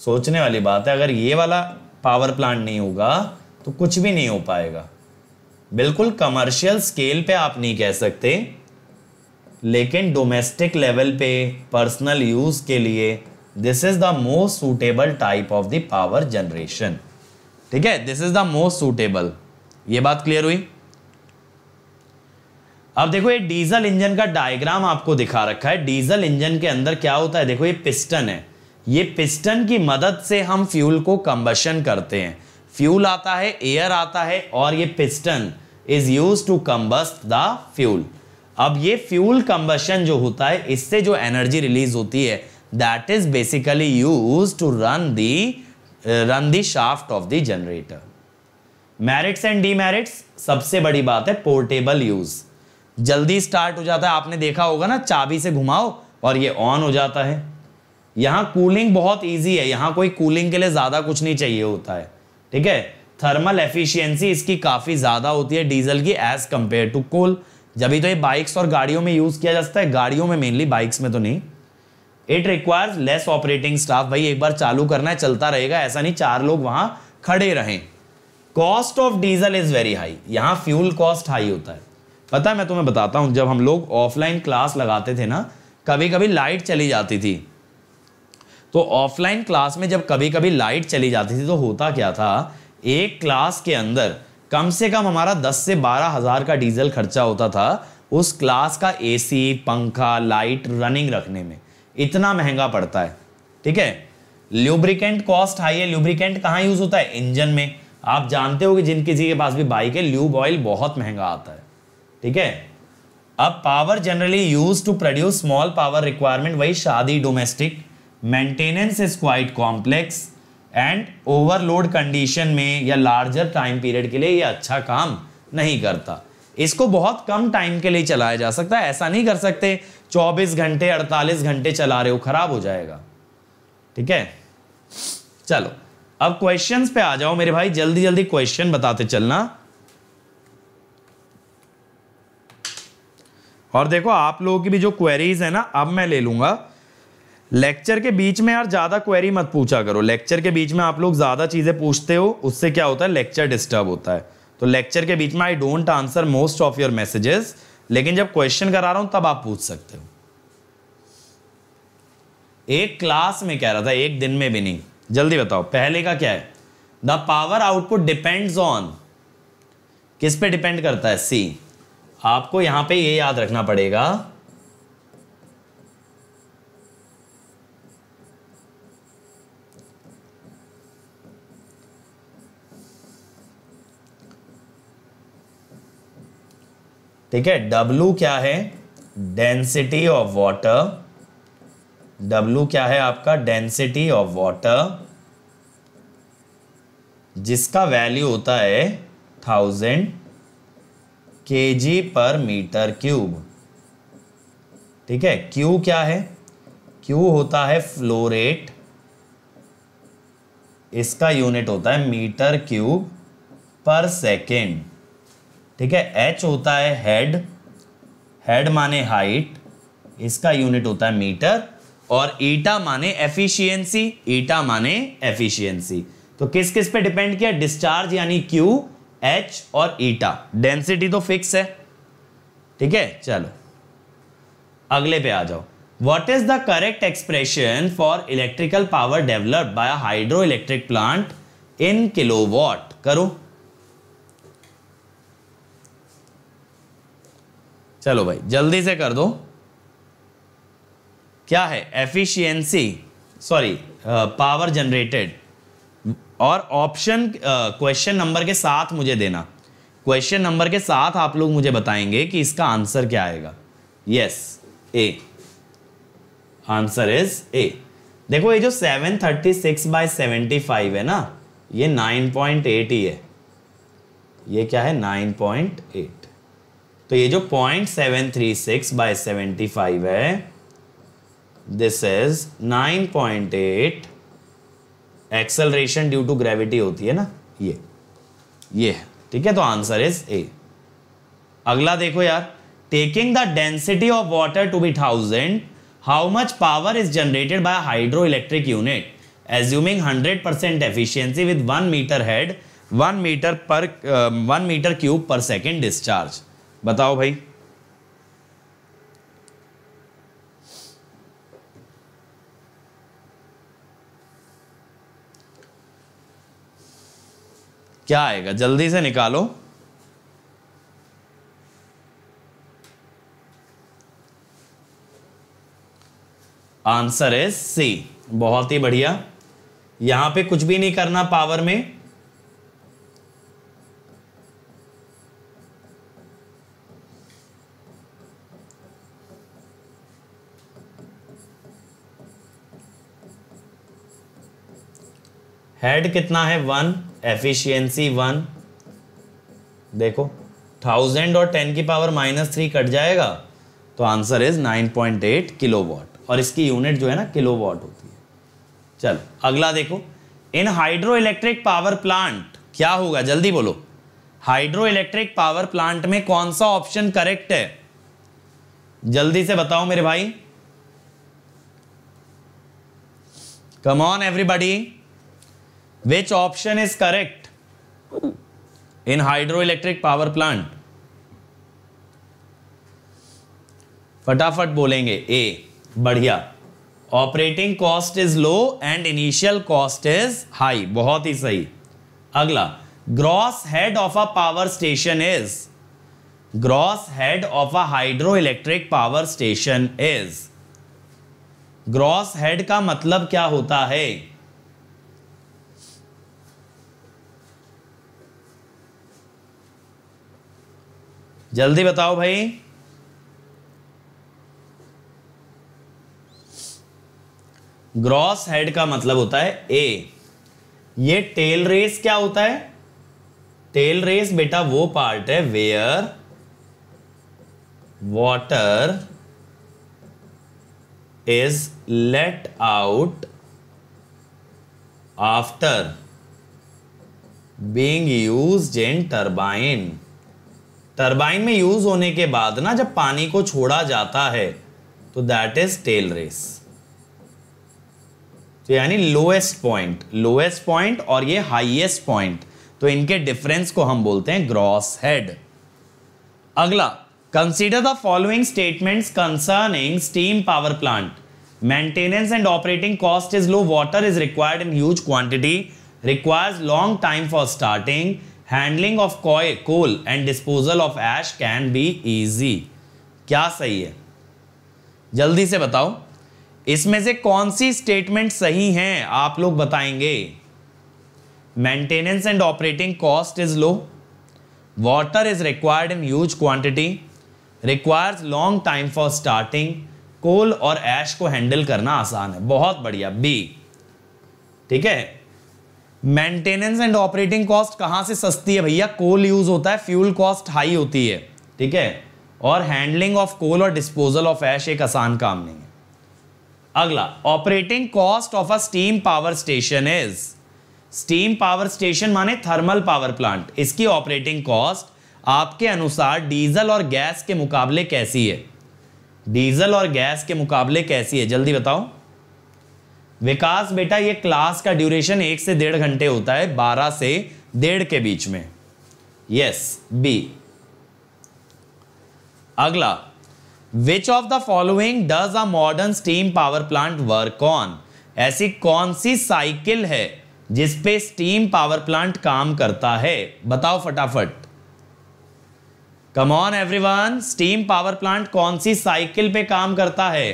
सोचने वाली बात है अगर ये वाला पावर प्लांट नहीं होगा तो कुछ भी नहीं हो पाएगा बिल्कुल कमर्शियल स्केल पे आप नहीं कह सकते लेकिन डोमेस्टिक लेवल पे पर्सनल यूज के लिए this is the most suitable type of the power generation ठीक है this is the most suitable ये बात क्लियर हुई अब देखो ये डीजल इंजन का डायग्राम आपको दिखा रखा है डीजल इंजन के अंदर क्या होता है देखो ये पिस्टन है ये पिस्टन की मदद से हम फ्यूल को कंबशन करते हैं फ्यूल आता है एयर आता है और ये piston is use to combust the fuel अब ये फ्यूल कंबशन जो होता है इससे जो एनर्जी रिलीज होती है that is basically use to run the run the shaft of the generator merits and demerits सबसे बड़ी बात है पोर्टेबल यूज जल्दी स्टार्ट हो जाता है आपने देखा होगा ना चाबी से घुमाओ और ये ऑन हो जाता है यहाँ कूलिंग बहुत ईजी है यहाँ कोई कूलिंग के लिए ज़्यादा कुछ नहीं चाहिए होता है ठीक है थर्मल एफिशिएंसी इसकी काफ़ी ज़्यादा होती है डीजल की एज कंपेयर टू कोल जब तो ये बाइक्स और गाड़ियों में यूज़ किया जाता है गाड़ियों में मेनली बाइक्स में तो नहीं it requires less operating staff भाई एक बार चालू करना है चलता रहेगा ऐसा नहीं चार लोग वहां खड़े रहें cost of diesel is very high यहाँ फ्यूल कॉस्ट हाई होता है पता है मैं तुम्हें बताता हूँ जब हम लोग ऑफलाइन क्लास लगाते थे ना कभी कभी लाइट चली जाती थी तो ऑफलाइन क्लास में जब कभी कभी लाइट चली जाती थी तो होता क्या था एक क्लास के अंदर कम से कम हमारा दस से बारह हज़ार का डीजल खर्चा होता था उस क्लास का एसी पंखा लाइट रनिंग रखने में इतना महंगा पड़ता है ठीक है ल्यूब्रिकेंट कॉस्ट हाई है ल्यूब्रिकेंट कहाँ यूज होता है इंजन में आप जानते हो कि जिन किसी के पास भी बाइक है ल्यूब ऑयल बहुत महंगा आता है ठीक है अब power generally use to produce small power requirement वही शादी domestic maintenance is quite complex and overload condition में या लार्जर टाइम पीरियड के लिए ये अच्छा काम नहीं करता इसको बहुत कम टाइम के लिए चलाया जा सकता है ऐसा नहीं कर सकते 24 घंटे 48 घंटे चला रहे हो खराब हो जाएगा ठीक है चलो अब क्वेश्चंस पे आ जाओ मेरे भाई जल्दी जल्दी क्वेश्चन बताते चलना और देखो आप लोगों की भी जो क्वेरीज है ना अब मैं ले लूंगा लेक्चर के बीच में यार ज्यादा क्वेरी मत पूछा करो लेक्चर के बीच में आप लोग ज्यादा चीजें पूछते हो उससे क्या होता है लेक्चर डिस्टर्ब होता है तो लेक्चर के बीच में I don't answer most of your messages लेकिन जब क्वेश्चन करा रहा हूं तब आप पूछ सकते हो एक क्लास में कह रहा था एक दिन में भी नहीं जल्दी बताओ पहले का क्या है the power output depends on किस पे डिपेंड करता है सी आपको यहां पे ये याद रखना पड़ेगा ठीक है डब्लू क्या है डेंसिटी ऑफ वाटर डब्लू क्या है आपका डेंसिटी ऑफ वाटर जिसका वैल्यू होता है थाउजेंड के जी पर मीटर क्यूब ठीक है क्यू क्या है क्यू होता है फ्लो रेट इसका यूनिट होता है मीटर क्यूब पर सेकेंड ठीक है एच होता है हेड हेड माने हाइट इसका यूनिट होता है मीटर और ईटा माने एफिशिएंसी ईटा माने एफिशिएंसी तो किस किस पे डिपेंड किया डिस्चार्ज यानी क्यू एच और ईटा डेंसिटी तो फिक्स है ठीक है चलो अगले पे आ जाओ what is the correct expression for electrical power developed by hydro electric plant in kilowatt करो चलो भाई जल्दी से कर दो क्या है एफिशिएंसी सॉरी पावर जनरेटेड और ऑप्शन क्वेश्चन नंबर के साथ मुझे देना क्वेश्चन नंबर के साथ आप लोग मुझे बताएंगे कि इसका आंसर क्या आएगा yes A answer is A देखो ये जो 736 thirty six by seventy five है ना ये 9.8 ही है ये क्या है 9.8 तो ये जो point seven three six by seventy five है this is nine point eight acceleration due to gravity होती है ना ये ये है ठीक है तो आंसर इज ए अगला देखो यार taking the density of water to be thousand how much power is generated by hydro electric unit assuming hundred percent efficiency with one metre head one metre per one metre cube per second discharge बताओ भाई क्या आएगा जल्दी से निकालो answer है सी बहुत ही बढ़िया यहां पे कुछ भी नहीं करना पावर में हेड कितना है वन एफिशिएंसी वन देखो थाउजेंड और टेन की पावर माइनस थ्री कट जाएगा तो answer is nine point eight kilowatt और इसकी यूनिट जो है ना किलो वॉट होती है चलो अगला देखो in hydro electric power plant क्या होगा जल्दी बोलो हाइड्रो इलेक्ट्रिक पावर प्लांट में कौन सा ऑप्शन करेक्ट है जल्दी से बताओ मेरे भाई come on everybody option is correct in hydro electric power plant फटाफट बोलेंगे ए बढ़िया operating cost is low and initial cost is high बहुत ही सही अगला gross head of a power station is gross head of a hydro electric power station is gross head का मतलब क्या होता है जल्दी बताओ भाई ग्रॉस हेड का मतलब होता है ए ये टेल रेस क्या होता है टेल रेस बेटा वो पार्ट है where water is let out after being use in turbine turbine में यूज होने के बाद ना जब पानी को छोड़ा जाता है तो दैट इज टेल रेस तो यानी लोएस्ट पॉइंट लोएस्ट पॉइंट और ये हाईएस्ट पॉइंट तो इनके डिफरेंस को हम बोलते हैं ग्रॉस हेड अगला consider the following statements concerning steam power plant maintenance and operating cost is low water is required in huge quantity requires long time for starting handling of coal and disposal of ash can be easy क्या सही है जल्दी से बताओ इसमें से कौन सी स्टेटमेंट सही हैं आप लोग बताएंगे maintenance and operating cost is low water is required in huge quantity requires long time for starting coal और ऐश को हैंडल करना आसान है बहुत बढ़िया बी ठीक है मेंटेनेंस एंड ऑपरेटिंग कॉस्ट कहाँ से सस्ती है भैया कोल यूज होता है फ्यूल कॉस्ट हाई होती है ठीक है और हैंडलिंग ऑफ कोल और डिस्पोजल ऑफ ऐश एक आसान काम नहीं है अगला operating cost of a steam power station is steam power station माने थर्मल पावर प्लांट इसकी ऑपरेटिंग कॉस्ट आपके अनुसार डीजल और गैस के मुकाबले कैसी है डीजल और गैस के मुकाबले कैसी है जल्दी बताओ विकास बेटा ये क्लास का ड्यूरेशन एक से डेढ़ घंटे होता है बारह से डेढ़ के बीच में यस बी अगला which of the following does a modern steam power plant work on ऐसी कौन सी साइकिल है जिसपे स्टीम पावर प्लांट काम करता है बताओ फटाफट come on everyone steam power plant कौन सी साइकिल पे काम करता है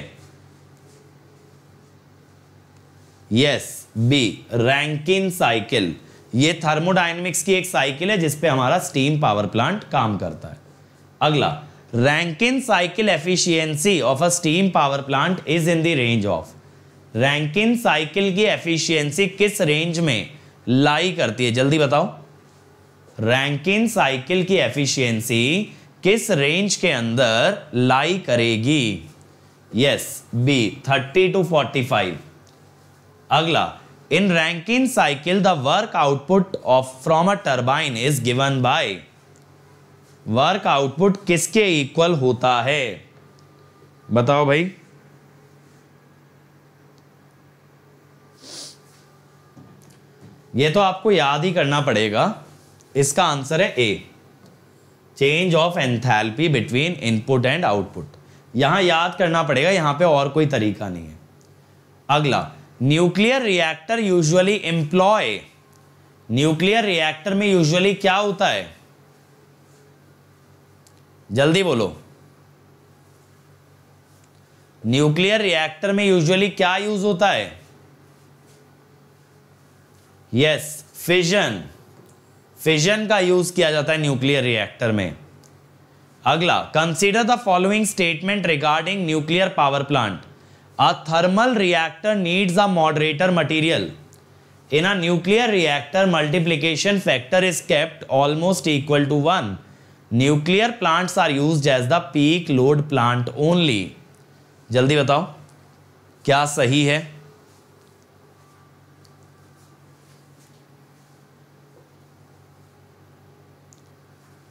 यस बी रैंकिन साइकिल ये थर्मोडाइनमिक्स की एक साइकिल है जिसपे हमारा स्टीम पावर प्लांट काम करता है अगला Rankine cycle efficiency of a steam power plant is in the range of Rankine cycle की एफिशिएंसी किस रेंज में लाई करती है जल्दी बताओ रैंकिन साइकिल की एफिशिएंसी किस रेंज के अंदर लाई करेगी yes B thirty two forty five अगला in Rankine cycle the work output of from a turbine is given by work output किसके इक्वल होता है बताओ भाई ये तो आपको याद ही करना पड़ेगा इसका आंसर है A change of enthalpy between input and output यहां याद करना पड़ेगा यहां पे और कोई तरीका नहीं है अगला nuclear reactor usually employ nuclear reactor में यूजुअली क्या होता है जल्दी बोलो न्यूक्लियर रिएक्टर में यूजुअली क्या यूज होता है यस फिजन फिजन का यूज किया जाता है न्यूक्लियर रिएक्टर में अगला consider the following statement regarding nuclear power plant a thermal reactor needs a moderator material in a nuclear reactor multiplication factor is kept almost equal to one nuclear plants are use as the peak load plant only जल्दी बताओ क्या सही है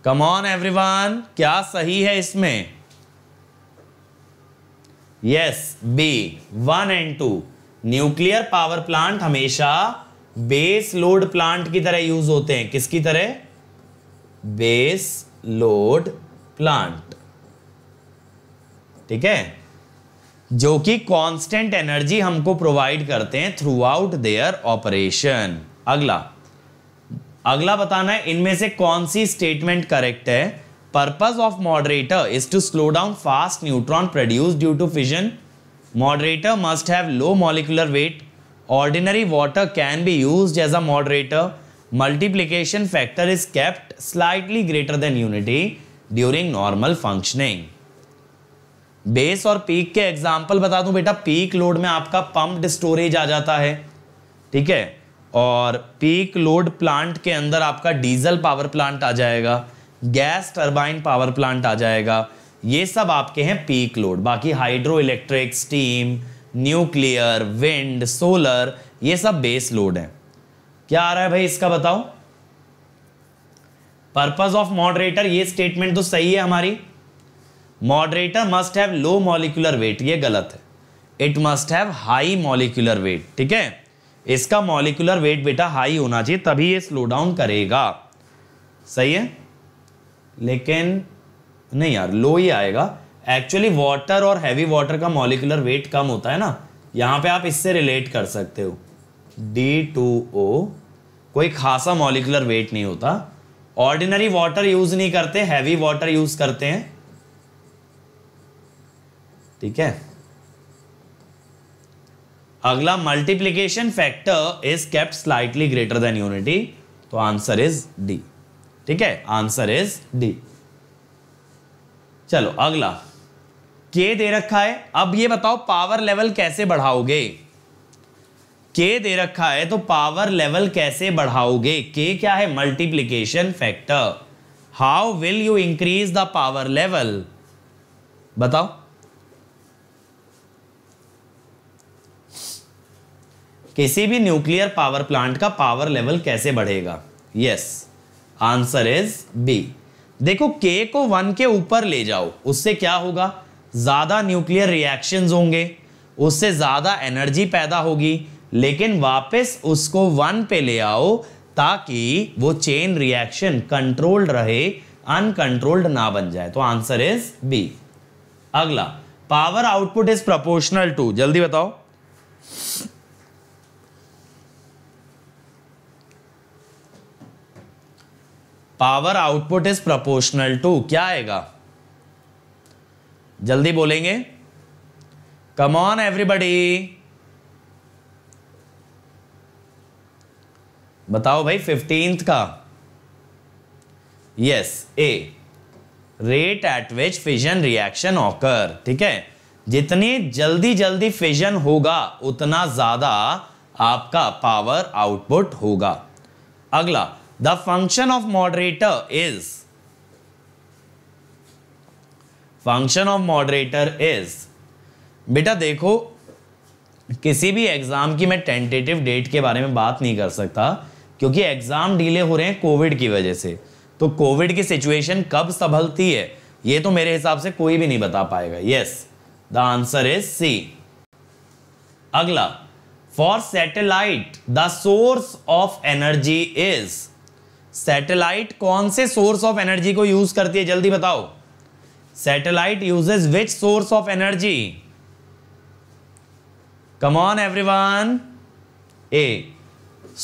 come on everyone क्या सही है इसमें yes B one and two nuclear power plant हमेशा बेस लोड प्लांट की तरह यूज होते हैं किसकी तरह बेस लोड प्लांट ठीक है जो कि कांस्टेंट एनर्जी हमको प्रोवाइड करते हैं थ्रू आउट देयर ऑपरेशन अगला अगला बताना है इनमें से कौन सी स्टेटमेंट करेक्ट है purpose of moderator is to slow down fast neutron produced due to fission. Moderator must have low molecular weight. Ordinary water can be used as a moderator. Multiplication factor is kept slightly greater than unity during normal functioning. Base और peak के example बता दूं बेटा peak load में आपका pumped storage आ जाता है ठीक है और पीक लोड प्लांट के अंदर आपका डीजल पावर प्लांट आ जाएगा गैस टर्बाइन पावर प्लांट आ जाएगा ये सब आपके हैं पीक लोड बाकी hydro electric steam nuclear wind solar ये सब बेस लोड है क्या आ रहा है भाई इसका बताओ पर्पज ऑफ मॉडरेटर ये स्टेटमेंट तो सही है हमारी moderator must have low molecular weight ये गलत है it must have high molecular weight ठीक है इसका मॉलिकुलर वेट बेटा हाई होना चाहिए तभी ये स्लो डाउन करेगा सही है लेकिन नहीं यार लो ही आएगा एक्चुअली वाटर और हैवी वाटर का मॉलिकुलर वेट कम होता है ना यहाँ पे आप इससे रिलेट कर सकते हो डी टू ओ कोई खासा मॉलिकुलर वेट नहीं होता ऑर्डिनरी वाटर यूज़ नहीं करते हैवी वाटर यूज़ करते हैं ठीक है अगला multiplication factor is kept slightly greater than unity तो आंसर इज डी ठीक है आंसर इज डी चलो अगला के दे रखा है अब ये बताओ पावर लेवल कैसे बढ़ाओगे के दे रखा है तो पावर लेवल कैसे बढ़ाओगे के क्या है multiplication factor how will you increase the power level बताओ किसी भी न्यूक्लियर पावर प्लांट का पावर लेवल कैसे बढ़ेगा yes yes. Answer is B देखो के को वन के ऊपर ले जाओ उससे क्या होगा ज़्यादा न्यूक्लियर रिएक्शंस होंगे उससे ज़्यादा एनर्जी पैदा होगी लेकिन वापस उसको वन पे ले आओ ताकि वो चेन रिएक्शन कंट्रोल्ड रहे अनकंट्रोल्ड ना बन जाए तो आंसर इज बी अगला power output is proportional to जल्दी बताओ power output is proportional to क्या आएगा जल्दी बोलेंगे कम ऑन एवरीबडी बताओ भाई फिफ्टींथ का yes A rate at which fission reaction occur ठीक है जितनी जल्दी जल्दी फिजन होगा उतना ज्यादा आपका पावर आउटपुट होगा अगला The function of moderator is function of moderator is बेटा देखो किसी भी एग्जाम की मैं टेंटेटिव डेट के बारे में बात नहीं कर सकता क्योंकि एग्जाम डिले हो रहे हैं कोविड की वजह से तो कोविड की सिचुएशन कब संभलती है ये तो मेरे हिसाब से कोई भी नहीं बता पाएगा yes the answer is C अगला for satellite the source of energy is satellite कौन से सोर्स ऑफ एनर्जी को यूज करती है जल्दी बताओ satellite uses which source of energy come on everyone A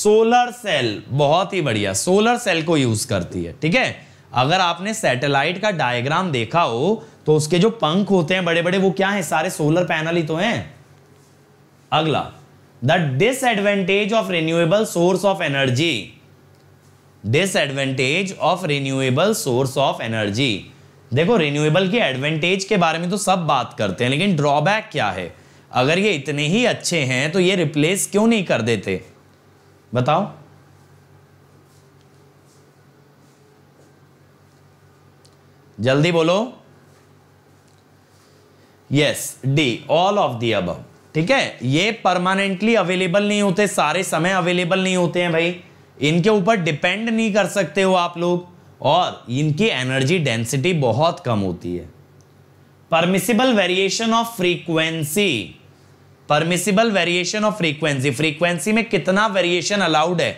solar cell बहुत ही बढ़िया सोलर सेल को यूज करती है ठीक है अगर आपने सैटेलाइट का डायग्राम देखा हो तो उसके जो पंख होते हैं बड़े बड़े वो क्या है सारे सोलर पैनल ही तो हैं अगला the disadvantage of renewable source of energy disadvantage of renewable source of energy देखो रिन्यूएबल के एडवांटेज के बारे में तो सब बात करते हैं लेकिन ड्रॉबैक क्या है अगर ये इतने ही अच्छे हैं तो ये रिप्लेस क्यों नहीं कर देते बताओ जल्दी बोलो yes D all of the अब ठीक है ये परमानेंटली अवेलेबल नहीं होते सारे समय अवेलेबल नहीं होते हैं भाई इनके ऊपर डिपेंड नहीं कर सकते हो आप लोग और इनकी एनर्जी डेंसिटी बहुत कम होती है permissible variation of frequency permissible variation of frequency frequency में कितना वेरिएशन अलाउड है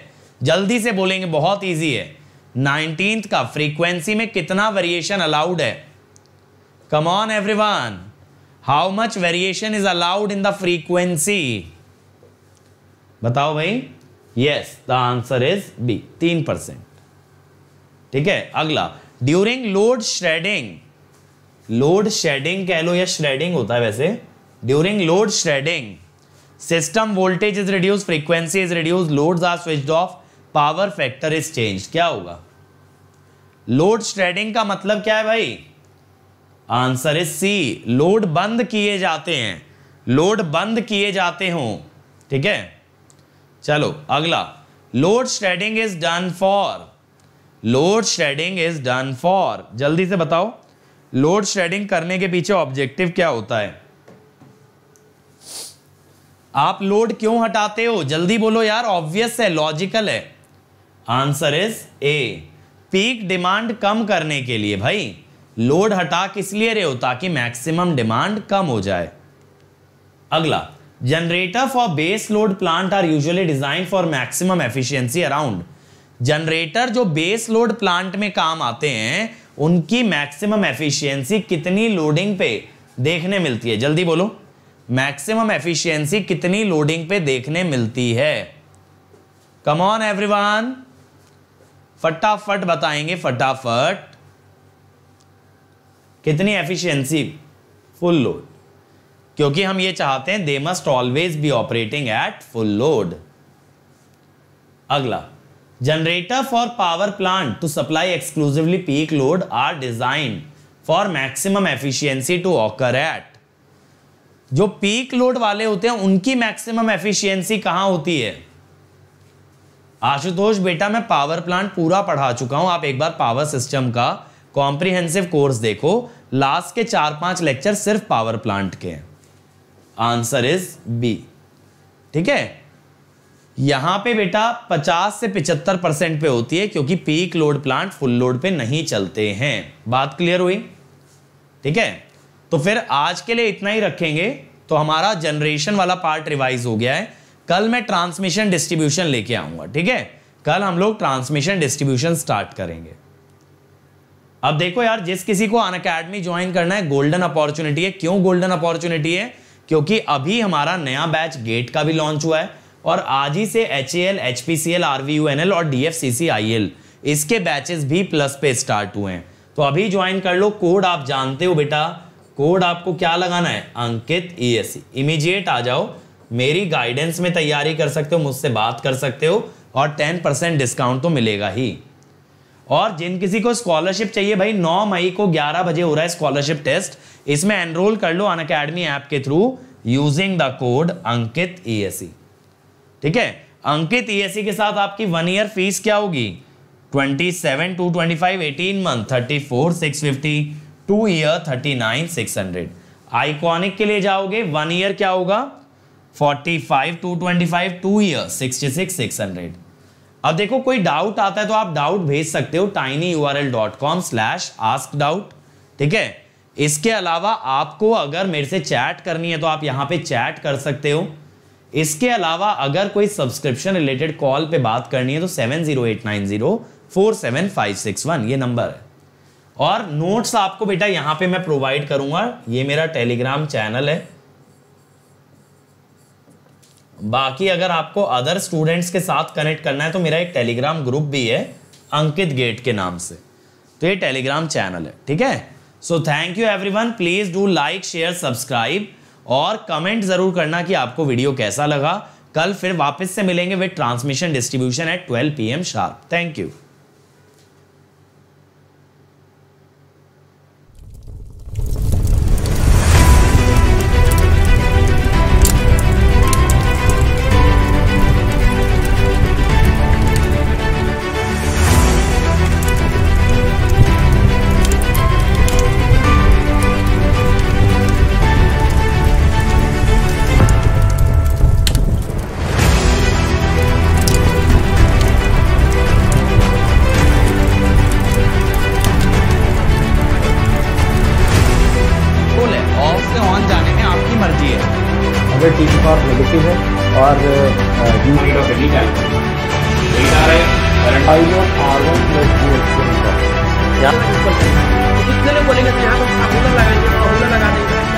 जल्दी से बोलेंगे बहुत ईजी है नाइनटीन का फ्रीक्वेंसी में कितना वेरिएशन अलाउड है come on one how much variation is allowed in the frequency बताओ भाई yes the answer is B तीन परसेंट ठीक है अगला during load shredding load shedding कह लो या श्रेडिंग होता है वैसे during load shredding system voltage is reduce frequency is reduce load are switch off power factor is change क्या होगा लोड श्रेडिंग का मतलब क्या है भाई आंसर इज सी लोड बंद किए जाते हैं लोड बंद किए जाते हों ठीक है चलो अगला load shedding is done for load shedding is done for जल्दी से बताओ लोड शेडिंग करने के पीछे ऑब्जेक्टिव क्या होता है आप लोड क्यों हटाते हो जल्दी बोलो यार ऑब्वियस है लॉजिकल है answer is A peak demand कम करने के लिए भाई लोड हटा किस लिए रहे हो ताकि मैक्सिमम डिमांड कम हो जाए अगला generator for base load plant are usually design for maximum efficiency around generator जो बेस लोड प्लांट में काम आते हैं उनकी मैक्सिमम एफिशिएंसी कितनी लोडिंग पे देखने मिलती है जल्दी बोलो मैक्सिमम एफिशिएंसी कितनी लोडिंग पे देखने मिलती है कम ऑन एवरीवन फटाफट बताएंगे फटाफट कितनी एफिशिएंसी फुल लोड क्योंकि हम ये चाहते हैं they must always be operating at full load अगला generator for power plant to supply exclusively peak load are design for maximum efficiency to occur at जो पीक लोड वाले होते हैं उनकी मैक्सिमम एफिशिएंसी कहां होती है आशुतोष बेटा मैं पावर प्लांट पूरा पढ़ा चुका हूं आप एक बार पावर सिस्टम का कॉम्प्रिहेंसिव कोर्स देखो लास्ट के चार पांच लेक्चर सिर्फ पावर प्लांट के हैं आंसर इज बी ठीक है यहां पे बेटा 50 से 75 परसेंट पे होती है क्योंकि peak load plant full load पे नहीं चलते हैं बात क्लियर हुई ठीक है तो फिर आज के लिए इतना ही रखेंगे तो हमारा जनरेशन वाला पार्ट रिवाइज हो गया है कल मैं ट्रांसमिशन डिस्ट्रीब्यूशन लेके आऊंगा ठीक है कल हम लोग ट्रांसमिशन डिस्ट्रीब्यूशन स्टार्ट करेंगे अब देखो यार जिस किसी को अन अकेडमी ज्वाइन करना है गोल्डन अपॉर्चुनिटी है क्यों गोल्डन अपॉर्चुनिटी है क्योंकि अभी हमारा नया बैच गेट का भी लॉन्च हुआ है और आज ही से H A L H P C L R V U N L और D F C C I L इसके बैचेस भी प्लस पे स्टार्ट हुए हैं तो अभी ज्वाइन कर लो कोड आप जानते हो बेटा कोड आपको क्या लगाना है अंकित ई एस इमीजिएट आ जाओ मेरी गाइडेंस में तैयारी कर सकते हो मुझसे बात कर सकते हो और टेन परसेंट डिस्काउंट तो मिलेगा ही और जिन किसी को स्कॉलरशिप चाहिए भाई 9 मई को 11 बजे हो रहा है स्कॉलरशिप टेस्ट इसमें एनरोल कर लो अन अकेडमी ऐप के through using the code Ankit ESC ठीक है अंकित ईएससी e e के साथ आपकी वन ईयर फीस क्या होगी twenty seven two twenty five eighteen month thirty four six fifty two year thirty nine six hundred iconic के लिए जाओगे वन ईयर क्या होगा forty five two twenty five two year sixty six six hundred अब देखो कोई doubt आता है तो आप डाउट भेज सकते हो tiny U R L dot com slash ask doubt ठीक है इसके अलावा आपको अगर मेरे से चैट करनी है तो आप यहाँ पे चैट कर सकते हो इसके अलावा अगर कोई सब्सक्रिप्शन रिलेटेड कॉल पे बात करनी है तो seven zero eight nine zero four seven five six one ये नंबर है और नोट्स आपको बेटा यहाँ पे मैं प्रोवाइड करूँगा ये मेरा टेलीग्राम चैनल है बाकी अगर आपको अदर स्टूडेंट्स के साथ कनेक्ट करना है तो मेरा एक टेलीग्राम ग्रुप भी है अंकित गेट के नाम से तो ये टेलीग्राम चैनल है ठीक है so thank you everyone please do like share subscribe और कमेंट ज़रूर करना कि आपको वीडियो कैसा लगा कल फिर वापस से मिलेंगे with transmission distribution at 12 PM sharp thank you से ऑन जाने में आपकी मर्जी है अगर टी फॉर नेगेटिव है और यू रेट है कितने लोग बोलेंगे तो यहाँ तो पर लगा देंगे